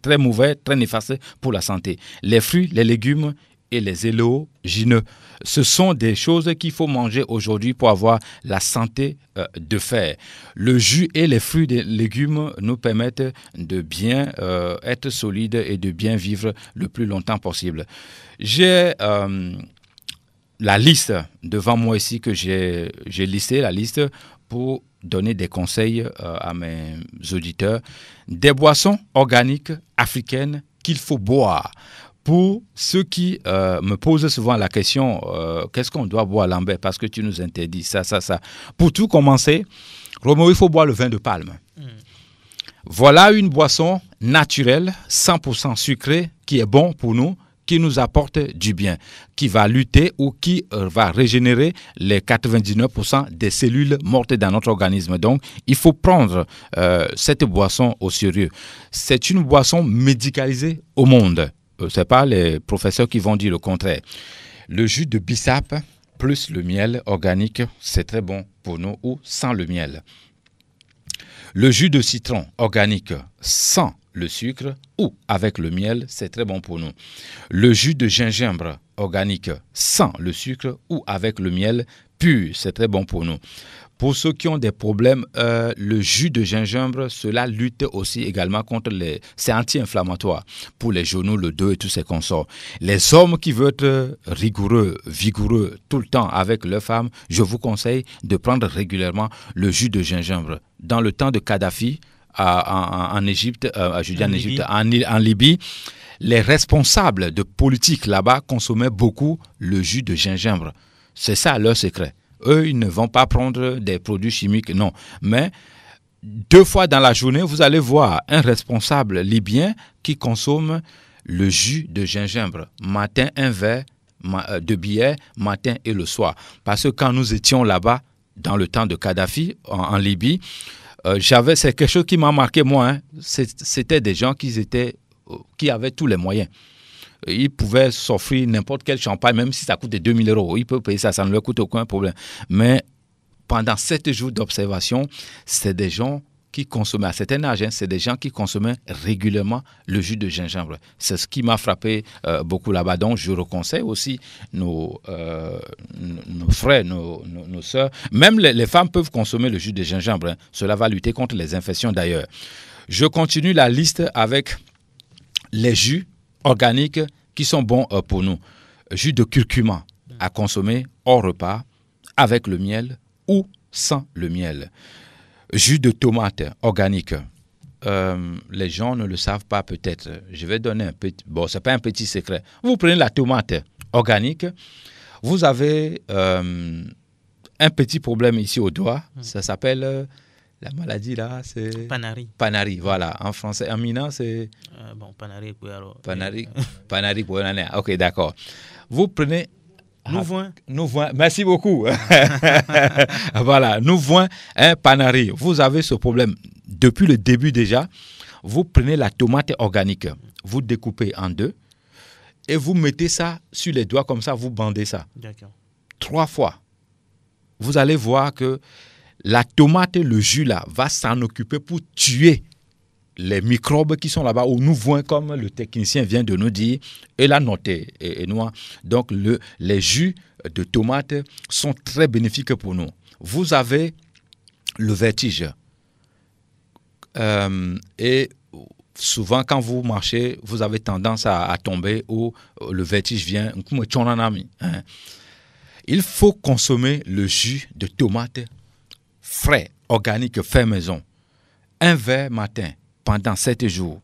très, mauvais, très néfaste pour la santé. Les fruits, les légumes et les éléogineux, ce sont des choses qu'il faut manger aujourd'hui pour avoir la santé de fer. Le jus et les fruits des légumes nous permettent de bien être solides et de bien vivre le plus longtemps possible. J'ai euh, la liste devant moi ici que j'ai listée, la liste pour donner des conseils euh, à mes auditeurs. Des boissons organiques africaines qu'il faut boire. Pour ceux qui euh, me posent souvent la question, qu'est-ce qu'on doit boire, Lambert, parce que tu nous interdis ça, ça, ça. Pour tout commencer, Romo, il faut boire le vin de palme. Hmm. Voilà une boisson naturelle, 100% sucrée, qui est bon pour nous, qui nous apporte du bien, qui va lutter ou qui euh, va régénérer les 99% des cellules mortes dans notre organisme. Donc, il faut prendre euh, cette boisson au sérieux. C'est une boisson médicalisée au monde. Euh, Ce n'est pas les professeurs qui vont dire le contraire. Le jus de bissap plus le miel organique, c'est très bon pour nous ou sans le miel. Le jus de citron organique sans le sucre ou avec le miel, c'est très bon pour nous. Le jus de gingembre organique sans le sucre ou avec le miel pur, c'est très bon pour nous. Pour ceux qui ont des problèmes, euh, le jus de gingembre, cela lutte aussi également contre les... C'est anti-inflammatoire pour les genoux, le dos et tous ces consorts. Les hommes qui veulent être rigoureux, vigoureux tout le temps avec leurs femmes, je vous conseille de prendre régulièrement le jus de gingembre. Dans le temps de Kadhafi, en Égypte, euh, à, je dis en, Égypte, Libye. En, Libye, les responsables de politique là-bas consommaient beaucoup le jus de gingembre. C'est ça leur secret. Eux, ils ne vont pas prendre des produits chimiques, non. Mais deux fois dans la journée, vous allez voir un responsable libyen qui consomme le jus de gingembre. Matin, un verre euh, de billets, matin et le soir. Parce que quand nous étions là-bas, dans le temps de Kadhafi, en Libye, euh, j'avais, c'est quelque chose qui m'a marqué moi. Hein. C'était des gens qui étaient, euh, qui avaient tous les moyens. Ils pouvaient s'offrir n'importe quel champagne, même si ça coûtait 2000 euros. Ils peuvent payer ça, ça ne leur coûte aucun problème. Mais pendant sept jours d'observation, c'est des gens qui consommaient, à cet âge, hein. c'est des gens qui consommaient régulièrement le jus de gingembre. C'est ce qui m'a frappé euh, beaucoup là-bas. Donc, je reconseille aussi nos, euh, frères, nos, nos, soeurs. Même les, femmes peuvent consommer le jus de gingembre. Hein. Cela va lutter contre les infections d'ailleurs. Je continue la liste avec les jus organiques qui sont bons euh, pour nous. Jus de curcuma à consommer hors repas avec le miel ou sans le miel jus de tomate organique. Euh, les gens ne le savent pas peut-être. Je vais donner un petit... Bon, ce n'est pas un petit secret. Vous prenez la tomate organique. Vous avez euh, un petit problème ici au doigt. Hmm. Ça s'appelle... Euh, la maladie là, c'est... Panari. Panari, voilà. En français, en minan, c'est... bon, Panari, Panari, Panari, Ok, d'accord. Vous prenez nous voilà Nous Merci beaucoup. voilà, nous voilà un panari. Vous avez ce problème depuis le début déjà. Vous prenez la tomate organique, vous découpez en deux et vous mettez ça sur les doigts comme ça, vous bandez ça. Trois fois. Vous allez voir que la tomate, le jus là, va s'en occuper pour tuer les microbes qui sont là-bas, où nous voyons, comme le technicien vient de nous dire, et l'a noté, et, nous, hein. Donc, le, les jus de tomates sont très bénéfiques pour nous. Vous avez le vertige. Euh, et souvent, quand vous marchez, vous avez tendance à, tomber ou euh, le vertige vient. Hein. Il faut consommer le jus de tomates frais, organique, fait maison. Un verre matin, pendant sept jours,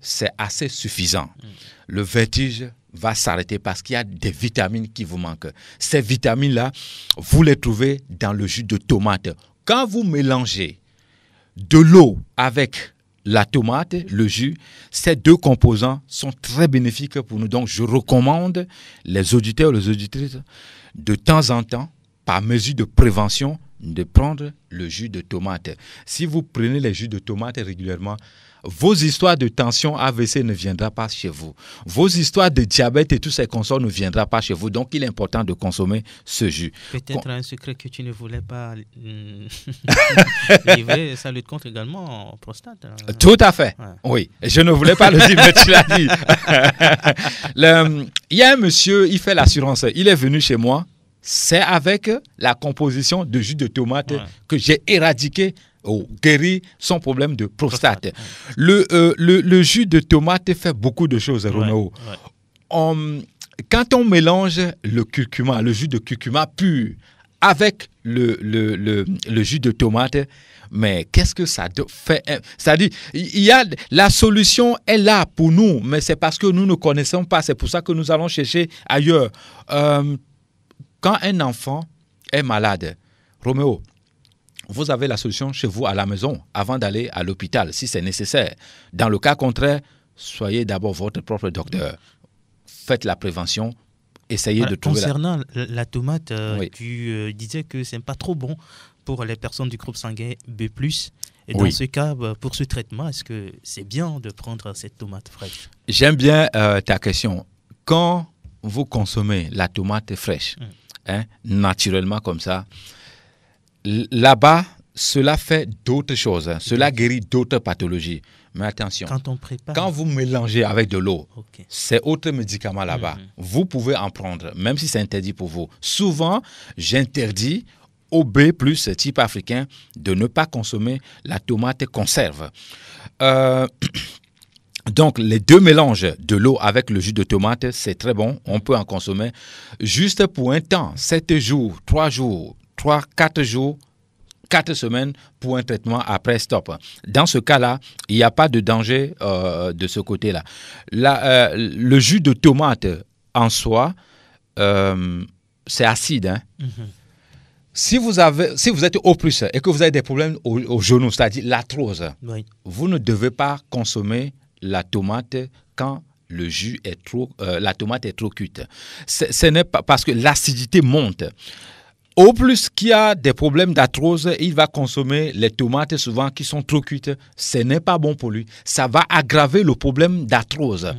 c'est assez suffisant. Mm. Le vertige va s'arrêter parce qu'il y a des vitamines qui vous manquent. Ces vitamines-là, vous les trouvez dans le jus de tomate. Quand vous mélangez de l'eau avec la tomate, le jus, ces deux composants sont très bénéfiques pour nous. Donc, je recommande les auditeurs, les auditrices, de temps en temps, par mesure de prévention, de prendre le jus de tomate. Si vous prenez les jus de tomate régulièrement, vos histoires de tension AVC ne viendront pas chez vous. Vos histoires de diabète et tous ces consorts ne viendront pas chez vous. Donc, il est important de consommer ce jus. Peut-être un secret que tu ne voulais pas euh, livrer, ça lutte contre également prostate. Hein. Tout à fait. Oui, je ne voulais pas le dire, mais tu l'as dit. Il y a un monsieur, il fait l'assurance. Il est venu chez moi c'est avec la composition de jus de tomate que j'ai éradiqué ou guéri son problème de prostate. Euh, le, le, jus de tomate fait beaucoup de choses, Renaud. quand on mélange le curcuma, le jus de curcuma pur, avec le, le, le, jus de tomate, mais qu'est-ce que ça fait hein? C'est-à-dire, il y a, la solution est là pour nous, mais c'est parce que nous ne connaissons pas. C'est pour ça que nous allons chercher ailleurs. Euh, quand un enfant est malade, Roméo, vous avez la solution chez vous à la maison avant d'aller à l'hôpital si c'est nécessaire. Dans le cas contraire, soyez d'abord votre propre docteur. Faites la prévention. Essayez de trouver. Concernant la, tomate, euh, tu euh, disais que c'est pas trop bon pour les personnes du groupe sanguin B+. Et dans ce cas, bah, pour ce traitement, est-ce que c'est bien de prendre cette tomate fraîche J'aime bien euh, ta question. Quand vous consommez la tomate fraîche, hum. Hein, naturellement comme ça. Là-bas, cela fait d'autres choses. Hein. Cela guérit d'autres pathologies. Mais attention, quand, vous mélangez avec de l'eau, c'est autre médicament là-bas. Mhm. Vous pouvez en prendre, même si c'est interdit pour vous. Souvent, j'interdis au B, plus type africain, de ne pas consommer la tomate conserve. Euh, Donc, les deux mélanges de l'eau avec le jus de tomate, c'est très bon. On peut en consommer juste pour un temps, 7 jours, 3 jours, 3, 4 jours, 4 semaines pour un traitement après stop. Dans ce cas-là, il n'y a pas de danger euh, de ce côté-là. Euh, le jus de tomate en soi, euh, c'est acide. Hein. Mm-hmm. Si vous, avez, si vous êtes au plus et que vous avez des problèmes au, genou, c'est-à-dire l'arthrose, vous ne devez pas consommer la tomate quand le jus est trop, euh, la tomate est trop cuite. Ce n'est pas parce que l'acidité monte. Au plus y a des problèmes d'arthrose, il va consommer les tomates souvent qui sont trop cuites. Ce n'est pas bon pour lui. Ça va aggraver le problème d'arthrose. Mmh.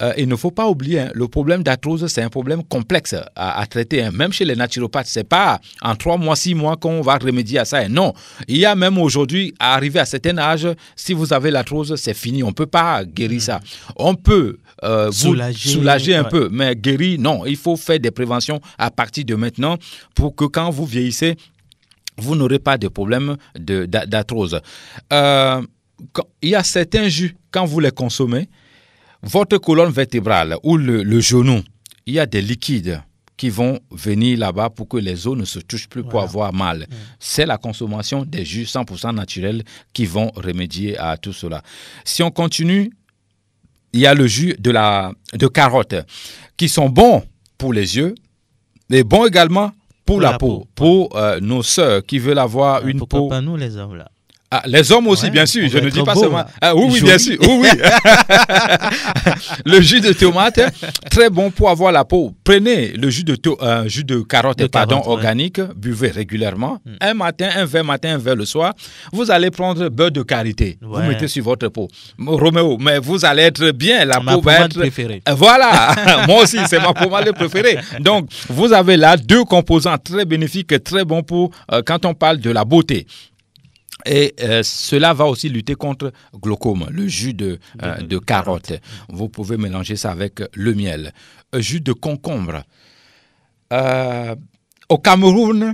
Euh, il ne faut pas oublier, hein, le problème d'arthrose, c'est un problème complexe à, traiter. Hein. Même chez les naturopathes, c'est pas en trois mois, six mois qu'on va remédier à ça. Hein. Non, il y a même aujourd'hui, à arriver à certain âge, si vous avez l'arthrose, c'est fini. On ne peut pas guérir ça. Mmh. On peut soulager, euh, vous soulager un peu, mais guérir, non. Il faut faire des préventions à partir de maintenant pour que quand vous vieillissez, vous n'aurez pas de problème d'arthrose. De, euh, il y a certains jus, quand vous les consommez, votre colonne vertébrale ou le, genou, il y a des liquides qui vont venir là-bas pour que les os ne se touchent plus pour avoir mal. Mm. C'est la consommation des jus 100% naturels qui vont remédier à tout cela. Si on continue, il y a le jus de, la, de carotte qui sont bons pour les yeux, mais bons également pour, la, peau, pour euh, nos sœurs qui veulent avoir une peau. Pas nous les hommes là ah, les hommes aussi, bien sûr, je ne dis pas seulement. Ah, oui, oui, bien sûr. Oui, oui. le jus de tomate, très bon pour avoir la peau. Prenez le jus de, euh, jus de carotte, de pardon, organique, buvez régulièrement. Hmm. Un matin, un verre matin, un verre le soir. Vous allez prendre beurre de karité. Vous mettez sur votre peau. Roméo, mais vous allez être bien. La ma peau va préférée. Euh, voilà. Moi aussi, c'est ma pommade préférée. Donc, vous avez là deux composants très bénéfiques, très bons pour euh, quand on parle de la beauté. Et euh, cela va aussi lutter contre glaucome, le jus de, euh, mhm. carotte. Vous pouvez mélanger ça avec le miel. Euh, jus de concombre. au Cameroun,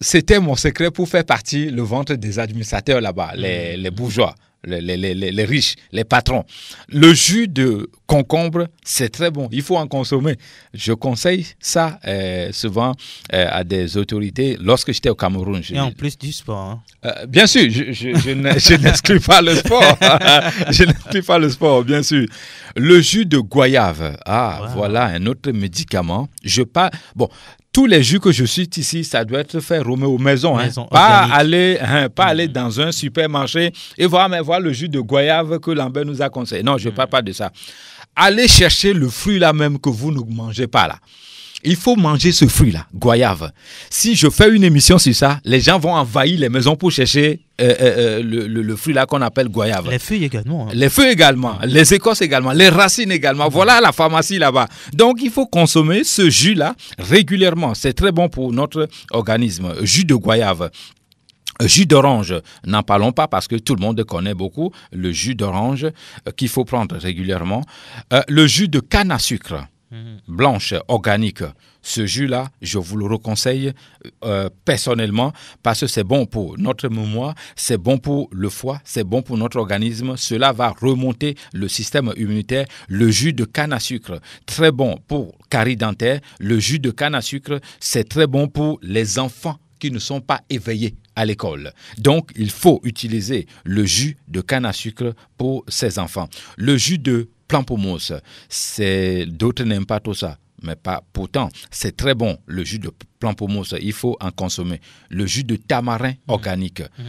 c'était mon secret pour faire partie le ventre des administrateurs là-bas, les mhm. bourgeois les, riches, les patrons. Le jus de concombre, c'est très bon. Il faut en consommer. Je conseille ça euh, souvent euh, à des autorités lorsque j'étais au Cameroun. Je... Et en plus du sport. Hein. Euh, bien sûr, je, je, n'exclus pas le sport. je n'exclus pas le sport, bien sûr. Le jus de goyave. Ah, voilà un autre médicament. Je pas. Bon, tous les jus que je suis ici, ça doit être fait au hein. maison. Hein. pas aller, pas mm-hmm. aller dans un supermarché et voir, mais voir le jus de goyave que Lambert nous a conseillé. Non, je ne parle mm-hmm. pas de ça. Allez chercher le fruit là même que vous ne mangez pas là. Il faut manger ce fruit-là, goyave. Si je fais une émission sur ça, les gens vont envahir les maisons pour chercher euh, euh, euh, le, fruit-là qu'on appelle goyave. Les feuilles également. Hein. Les feuilles également, les écorces également, les racines également. Voilà la pharmacie là-bas. Donc il faut consommer ce jus-là régulièrement. C'est très bon pour notre organisme. Jus de goyave. Jus d'orange, n'en parlons pas parce que tout le monde connaît beaucoup le jus d'orange qu'il faut prendre régulièrement. le jus de canne à sucre. Mhm. blanche organique. Ce jus-là, je vous le reconseille euh, personnellement parce que c'est bon pour notre mémoire, c'est bon pour le foie, c'est bon pour notre organisme. Cela va remonter le système immunitaire. Le jus de canne à sucre, très bon pour carie dentaire. Le jus de canne à sucre, c'est très bon pour les enfants qui ne sont pas éveillés à l'école. Donc, il faut utiliser le jus de canne à sucre pour ces enfants. Le jus de pour c'est d'autres n'aiment pas tout ça mais pas pourtant. C'est très bon, le jus de ça il faut en consommer. Le jus de tamarin mmh. organique. Mmh.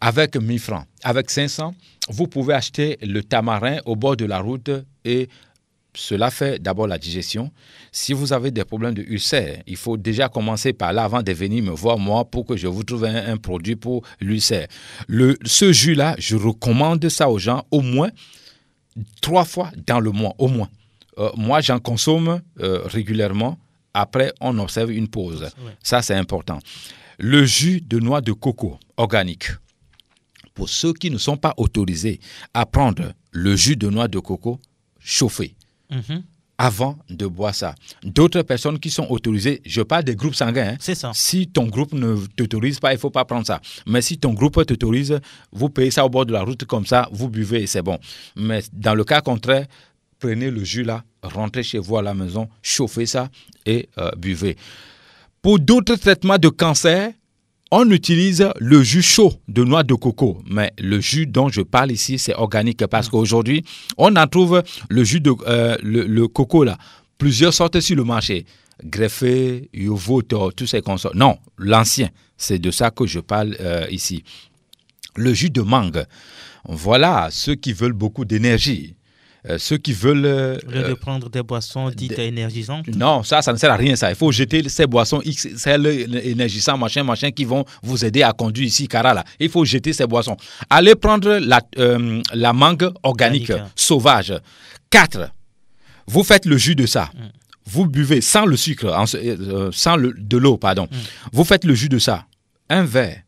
Avec 1000 francs, avec 500, vous pouvez acheter le tamarin au bord de la route et cela fait d'abord la digestion. Si vous avez des problèmes de ulcère, il faut déjà commencer par là avant de venir me voir moi pour que je vous trouve un, produit pour l'ulcère. Ce jus-là, je recommande ça aux gens au moins trois fois dans le mois, au moins. Euh, moi, j'en consomme euh, régulièrement. Après, on observe une pause. Ça, c'est important. Le jus de noix de coco organique. Pour ceux qui ne sont pas autorisés à prendre le jus de noix de coco chauffé, mhm avant de boire ça. D'autres personnes qui sont autorisées, je parle des groupes sanguins. Hein. C'est ça. Si ton groupe ne t'autorise pas, il ne faut pas prendre ça. Mais si ton groupe t'autorise, vous payez ça au bord de la route comme ça, vous buvez et c'est bon. Mais dans le cas contraire, prenez le jus là, rentrez chez vous à la maison, chauffez ça et euh, buvez. Pour d'autres traitements de cancer, on utilise le jus chaud de noix de coco, mais le jus dont je parle ici, c'est organique parce qu'aujourd'hui, on en trouve le jus de euh, le, coco là, plusieurs sortes sur le marché, greffé, yovo, tous ces consorts. Non, l'ancien, c'est de ça que je parle euh, ici. Le jus de mangue. Voilà ceux qui veulent beaucoup d'énergie. Euh, ceux qui veulent... Euh, prendre des boissons dites énergisantes Non, ça, ça ne sert à rien, ça. Il faut jeter ces boissons X, celles énergisantes, machin, machin, qui vont vous aider à conduire ici, car là. Il faut jeter ces boissons. Allez prendre la, euh, mangue organique, sauvage. 4. Vous faites le jus de ça. Mm. Vous buvez sans le sucre, euh, sans le, de l'eau, pardon. Mm. Vous faites le jus de ça. Un verre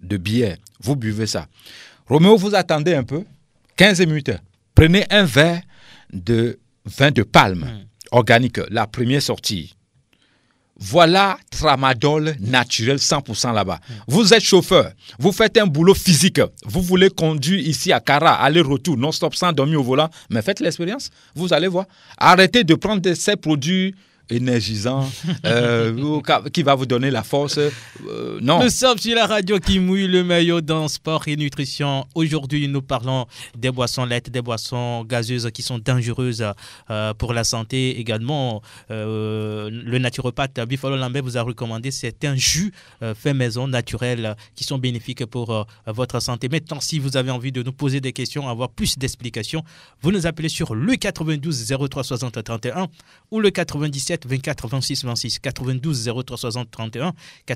de bière, vous buvez ça. Roméo, vous attendez un peu, 15 minutes. Prenez un verre de vin de palme organique, la première sortie. Voilà tramadol naturel 100% là-bas. Vous êtes chauffeur, vous faites un boulot physique, vous voulez conduire ici à Cara, aller-retour, non-stop, sans dormir au volant, mais faites l'expérience, vous allez voir. Arrêtez de prendre ces produits énergisant, euh, qui va vous donner la force. Euh, non. Nous sommes sur la radio qui mouille le maillot dans sport et nutrition. Aujourd'hui, nous parlons des boissons laites, des boissons gazeuses qui sont dangereuses euh, pour la santé également. le naturopathe Bifalo Lambert vous a recommandé certains jus faits maison naturels qui sont bénéfiques pour votre santé. Maintenant, si vous avez envie de nous poser des questions, avoir plus d'explications, vous nous appelez sur le 92 03 60 31 ou le 97 24 26 26, 92 60 31,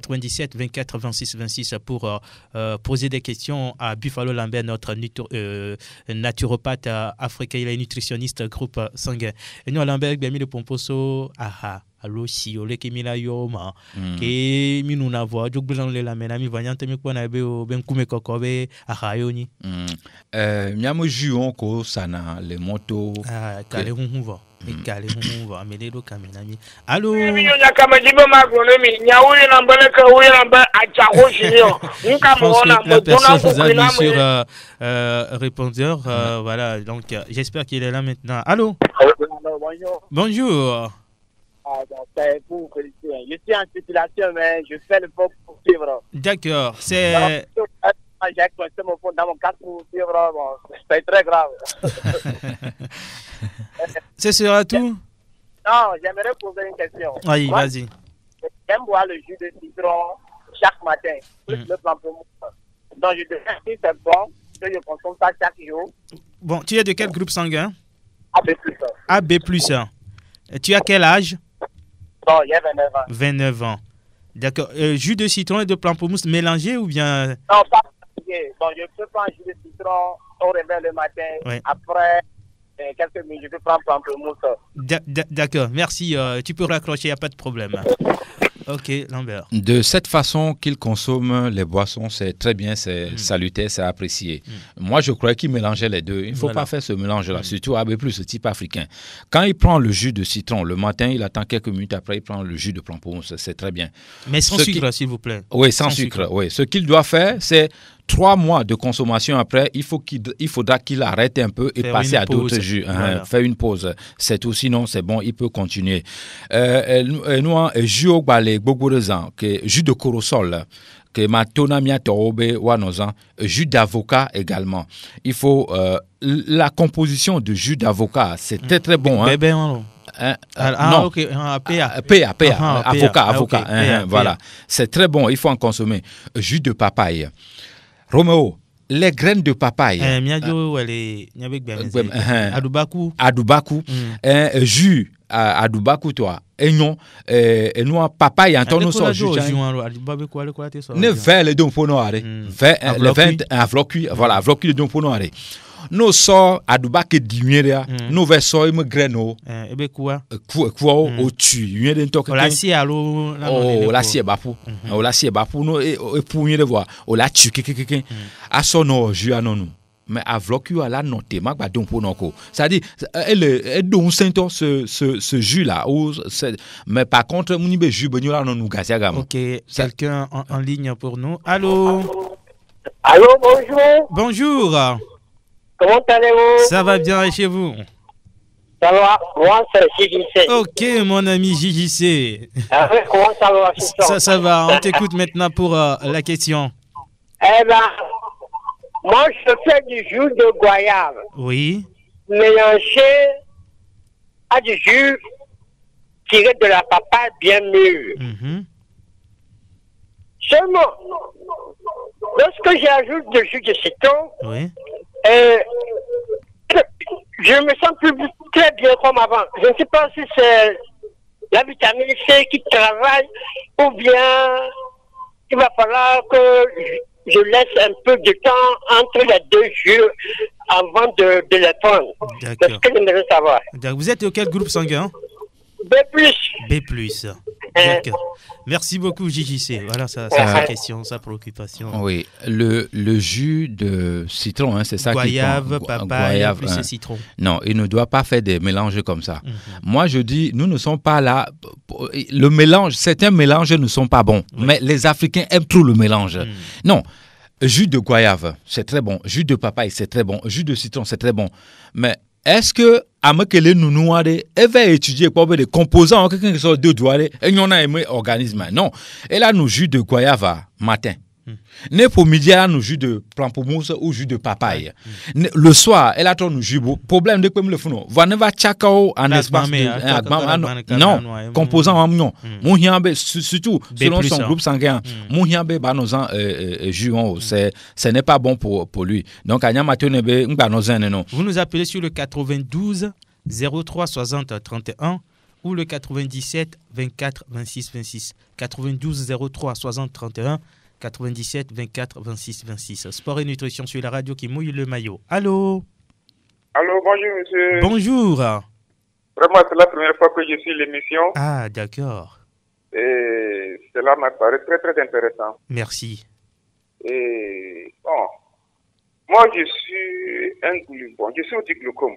97 24 26 26 pour euh, euh, poser des questions à Buffalo Lambert, notre euh, naturopathe africain et nutritionniste groupe sanguin. Et nous, à Lambert, de Pomposo, aha si alosi olekemila yo ma mm. ke minu na voa dzogbelan le lamɛ na mi va nyante mi kpɔna be o be ŋkume kɔkɔ be aha yo nyi mm. eh, miamu ko sana le mɔto ah, kale huhu vɔ mm. ikale huhu vɔ ame ɖe ɖo kame na mi alo miyo nyakame dzi be ma gblɔ ne mi nyawo yina be leke wo yina be adzaho si mi o nka me wɔna me dona kokoe na me sur euh, répondeur mm. voilà donc euh, j'espère qu'il est là maintenant allô bonjour ah, hein. Je suis en situation, mais je fais le vote pour suivre. D'accord, c'est. J'ai coincé mon fond dans mon casque pour suivre, c'est très grave. Ce sera tout Non, j'aimerais poser une question. Oui, vas-y. J'aime boire le jus de citron chaque matin, plus plan de pamplemousse. Donc, je dis si c'est bon, que je consomme ça chaque jour. Bon, tu es de quel groupe sanguin AB. AB. Tu as quel âge non, il y a 29 ans. 29 ans. D'accord. Euh, jus de citron et de pamplemousse mélangé ou bien Non, pas mélangé. Bon, je peux prendre jus de citron au réveil le matin. Après euh, quelques minutes, je peux prendre pamplemousse. D'accord. Merci. Euh, tu peux raccrocher, il n'y a pas de problème. Ok, De cette façon qu'il consomme les boissons, c'est très bien, c'est hmm. saluté, c'est apprécié. Hmm. Moi, je croyais qu'il mélangeait les deux. Il ne faut pas faire ce mélange-là, mmh. surtout plus ce type africain. Quand il prend le jus de citron, le matin, il attend quelques minutes après, il prend le jus de pomponce, c'est très bien. Mais sans sucre, s'il vous plaît. Oui, sans, sucre, oui. Ce qu'il doit faire, c'est trois mois de consommation après, il, faut qu'il, faudra qu'il arrête un peu et passer à d'autres jus. Hein, une pause. C'est aussi Sinon, c'est bon, il peut continuer. Euh, euh, nous, euh, hein, jus au jus de corosol que ma jus d'avocat également. Il faut la composition de jus d'avocat, c'est très très bon. non, ah, ah, avocat, ah, avocat. Hein, voilà, c'est très bon, il faut en consommer. Jus de papaye. Roméo, les graines de papaye. Euh, euh, adubaku. Adubaku. Mm. Eh, jus adubaku toi. Et non, eh, et non, papaye en ton sort jus. Hein, ne hein. vers les dons pour noir. Mm. Vers les 20 avlocu, voilà, avlocu les dons pour noir n'o sɔ aduba ke di nyuie ɖea mm. n'o vɛ sɔ eme grɛ no eh, ebe eh kua quoi? kuawo euh, oh, mm. o tui nyuie ɖe ŋutɔ keke o la si alo o la si eba ƒo o la si eba ƒo no e eƒu nyuie de vɔa o la tui kekekeke asɔ nɔ zua nɔ nu mɛ avlɔkiwa la nɔ te ma gbadon ƒo nɔ ko c'est à dire ele ce ce jus là ou ce mais par contre monibé be jus be nyi la nɔ nu gasia gama. ok quelqu'un en, ligne pour nous Allô. Allô. bonjour. bonjour. Comment allez-vous Ça va bien chez vous Ça va, moi c'est JJC. Ok mon ami JJC. Ah ça va Ça, va, on t'écoute maintenant pour euh, la question. Eh ben, moi je fais du jus de goyave. Oui. Mélangé à du jus tiré de la papaye bien mûre. Mhm. Seulement, lorsque j'ajoute du jus de citron, oui. Euh, je me sens plus très bien comme avant. Je ne sais pas si c'est la vitamine C qui travaille ou bien il va falloir que je laisse un peu de temps entre les deux jeux avant de, de les prendre. Vous êtes auquel groupe sanguin B+. B+. Merci beaucoup, JJC. Voilà sa question, sa préoccupation. Oui, le, le jus de citron, hein, c'est ça Goyave, qui papaye, plus le hein. citron. Non, il ne doit pas faire des mélanges comme ça. Mhm. Moi, je dis, nous ne sommes pas là. Le mélange, certains mélanges ne sont pas bons, mais les Africains aiment trop le mélange. Mhm. Non. Jus de goyave, c'est très bon. Jus de papaye, c'est très bon. Jus de citron, c'est très bon. Mais est-ce que ame ke le nunua ɖe eva étudier composants be ɖe composant wo deux sɔ do doa ɖe a aimé organisme non et là nous jus de goyava matin Hmm. Ne pour midi, elle nous jus de pamplemousse ou jus de papaye. Hmm. Le soir, elle a ton jus. Problème de comme le fond. Vane va chakao en espace. Non, composant en non. Hmm. Mon surtout selon son hein. groupe sanguin, mon yambe, bah, en haut. Euh, euh, euh, ce n'est pas bon pour, pour lui. Donc, bah, non. Vous nous appelez sur le 92 03 60 31 ou le 97 24 26 26. 92 03 60 31 97 24 26 26. Sport et nutrition sur la radio qui mouille le maillot. Allô Allô, bonjour monsieur. Bonjour. Vraiment, c'est la première fois que je suis l'émission. Ah, d'accord. Et cela m'a paru très très intéressant. Merci. Et bon, moi je suis un glucome, je suis au glucome.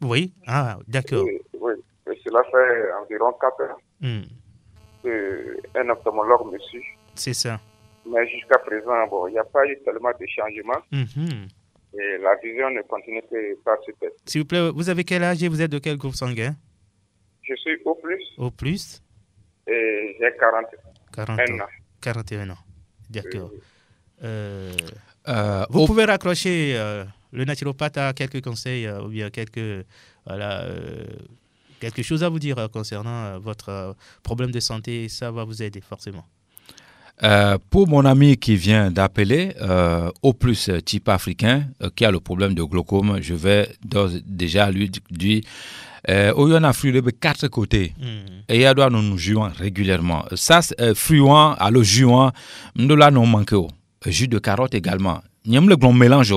Oui, ah, d'accord. Oui, cela fait environ 4 ans. Mm. un ophtalmologue me suit. C'est ça. Mais jusqu'à présent, il n'y a pas eu tellement de changements. Mhm. Et la vision ne continue que par se test. S'il vous plaît, vous avez quel âge et vous êtes de quel groupe sanguin Je suis au plus. Au plus Et j'ai 41 ans. 41 ans. D'accord. Euh, euh, vous pouvez raccrocher euh, le naturopathe à quelques conseils ou bien quelque chose à vous dire concernant votre problème de santé. Ça va vous aider forcément. Euh, pour mon ami qui vient d'appeler, euh, au plus euh, type africain, qui a le problème de glaucome, je vais déjà lui dire oh, il y en a de quatre côtés hmm. et il doit nous jouer régulièrement. Ça, fruits, hein, à le juant, nous là non manquons. Jus de carotte également le grand mélange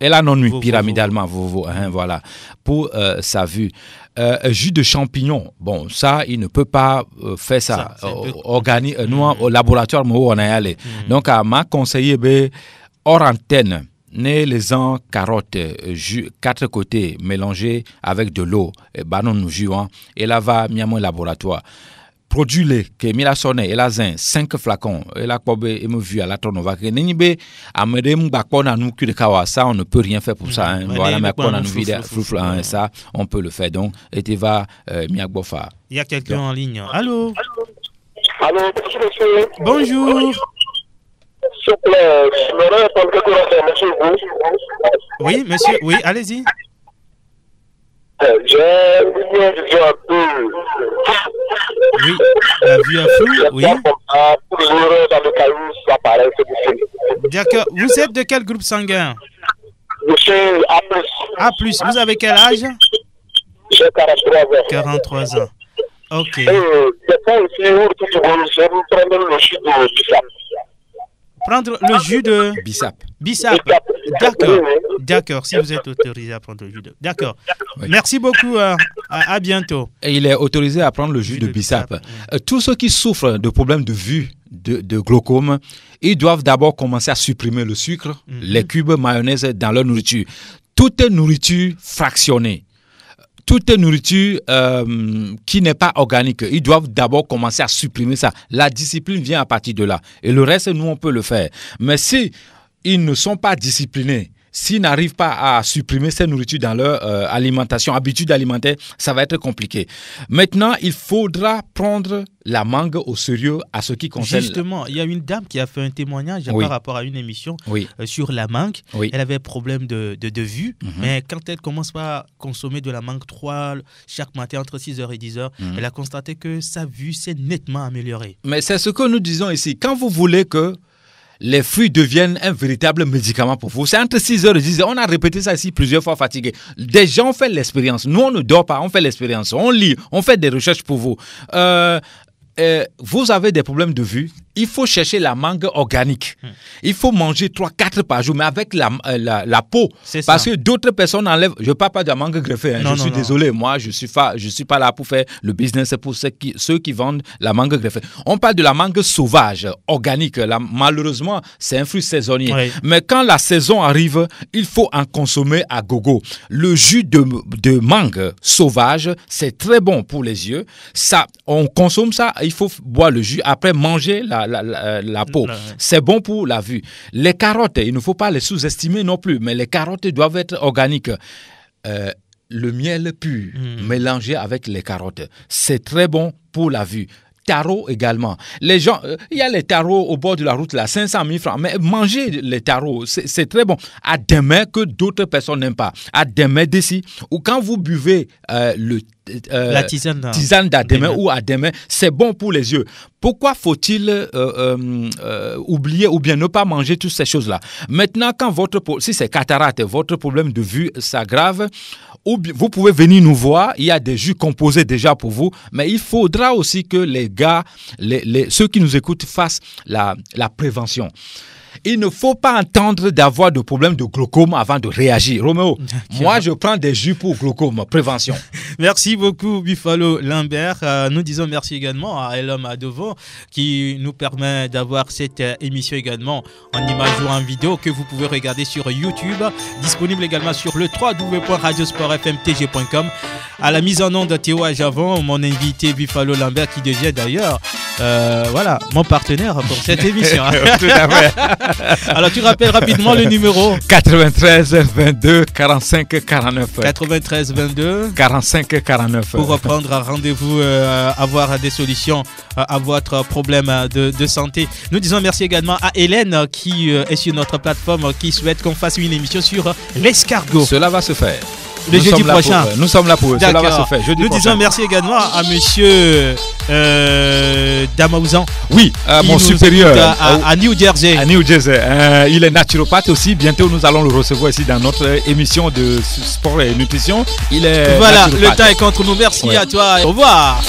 Et là, non, pyramidalement, hein, voilà, pour euh, sa vue. Euh, jus de champignons bon, ça, il ne peut pas euh, faire ça. nous, mm. au laboratoire, on est allé. Mm. Donc, à m'a conseiller be, hors antenne, né les ans carottes, jus, quatre côtés mélangés avec de l'eau, eh ben, et bah, non, nous jouons, et là va, au laboratoire produit le ke mi la sɔ 5 ela zɛn cinq flacons et kpɔ be eme vi ala tɔ nɔva ke nenyi be ame ɖe ŋgba kpɔna nu kui kawa ça on ne peut rien faire pour ça hein. voilà mais kpɔna a vi ɖe fluflu hein ça on peut le faire donc ete va euh, miagbɔ il y a quelqu'un en ligne allô. allô bonjour bonjour. s'il vous plaît je me répondre quelque chose vous. oui monsieur oui allez-y. J'ai vu un peu. Oui, la vie un feu, oui. D'accord. Vous êtes de quel groupe sanguin Je A. A. Vous avez quel âge J'ai 43 ans. 43 ans. Ok. Et c'est euh, pas aussi lourd que tout le monde. Je vais vous prendre le chute du sac prendre le ah, jus de Bissap. Bissap. D'accord. D'accord, si vous êtes autorisé à prendre le jus de. D'accord. Merci beaucoup. Euh, à, bientôt. il est autorisé à prendre le jus, de, Bissap. Euh, tous ceux qui souffrent de problèmes de vue, de, glaucome, ils doivent d'abord commencer à supprimer le sucre, mhm. les cubes mayonnaise dans leur nourriture. Toute nourriture fractionnée toute nourriture euh, qui n'est pas organique, ils doivent d'abord commencer à supprimer ça. La discipline vient à partir de là. Et le reste, nous, on peut le faire. Mais si ils ne sont pas disciplinés, s'ils n'arrivent pas à supprimer ces nourritures dans leur euh, alimentation, habitude alimentaire, ça va être compliqué. Maintenant, il faudra prendre la mangue au sérieux à ce qui concerne. Justement, il y a une dame qui a fait un témoignage par rapport à une émission euh, sur la mangue. Elle avait problème de, vue, mhm. mais quand elle commence à consommer de la mangue 3 chaque matin entre 6h et 10h, mhm. elle a constaté que sa vue s'est nettement améliorée. Mais c'est ce que nous disons ici. Quand vous voulez que les fruits deviennent un véritable médicament pour vous. C'est entre 6h et 10h. On a répété ça ici plusieurs fois fatigué. Des gens font l'expérience. Nous, on ne dort pas, on fait l'expérience. On lit, on fait des recherches pour vous. Euh, euh, vous avez des problèmes de vue, il faut chercher la mangue organique. Hmm. Il faut manger 3-4 par jour, mais avec la, euh, la, peau. Parce que d'autres personnes enlèvent. Je ne parle pas de la mangue greffée. Hein. je suis désolé, moi, je ne suis, pas, je suis pas là pour faire le business C'est pour ceux qui, ceux qui vendent la mangue greffée. On parle de la mangue sauvage, organique. malheureusement, c'est un fruit saisonnier. Mais quand la saison arrive, il faut en consommer à gogo. Le jus de, mangue sauvage, c'est très bon pour les yeux. Ça, on consomme ça il faut boire le jus, après manger la, la, la, euh, peau. C'est bon pour la vue. Les carottes, il ne faut pas les sous-estimer non plus, mais les carottes doivent être organiques. Euh, le miel pur hmm. mélangé avec les carottes, c'est très bon pour la vue Tarot également. Les gens, euh, il y a les tarots au bord de la route, là, 500 000 francs. Mais manger les tarots, c'est très bon. À demain, que d'autres personnes n'aiment pas. À demain d'ici. Ou quand vous buvez euh, le euh, la tisane, tisane ou demain, c'est bon pour les yeux. Pourquoi faut-il euh, euh, oublier ou bien ne pas manger toutes ces choses-là Maintenant, quand votre si c'est cataracte, votre problème de vue s'aggrave, vous pouvez venir nous voir. Il y a des jus composés déjà pour vous, mais il faudra aussi que les gars, les, ceux qui nous écoutent fassent la, la prévention il ne faut pas attendre d'avoir de problèmes de glaucome avant de réagir. Roméo, moi je prends des jus pour glaucome, prévention. merci beaucoup Buffalo Lambert. Euh, nous disons merci également à Elom Adovo qui nous permet d'avoir cette euh, émission également en image ou en vidéo que vous pouvez regarder sur YouTube, disponible également sur le www.radiosportfmtg.com. À la mise en onde Théo Ajavon, mon invité Buffalo Lambert qui devient d'ailleurs euh, voilà mon partenaire pour cette émission. Alors, tu rappelles rapidement le numéro 93 22 45 49. 93 22 45 49. Pour prendre rendez-vous, avoir euh, des solutions euh, à votre problème de, santé. Nous disons merci également à Hélène qui euh, est sur notre plateforme, qui souhaite qu'on fasse une émission sur l'escargot. Cela va se faire le jeudi prochain. nous sommes là pour eux. Cela nous disons merci également à monsieur euh, Damaouzan. Oui, à mon supérieur. À, New Jersey. À New Jersey. Euh, il est naturopathe aussi. Bientôt, nous allons le recevoir ici dans notre émission de sport et nutrition. Il est Voilà, le temps est contre nous. Merci à toi. Au revoir.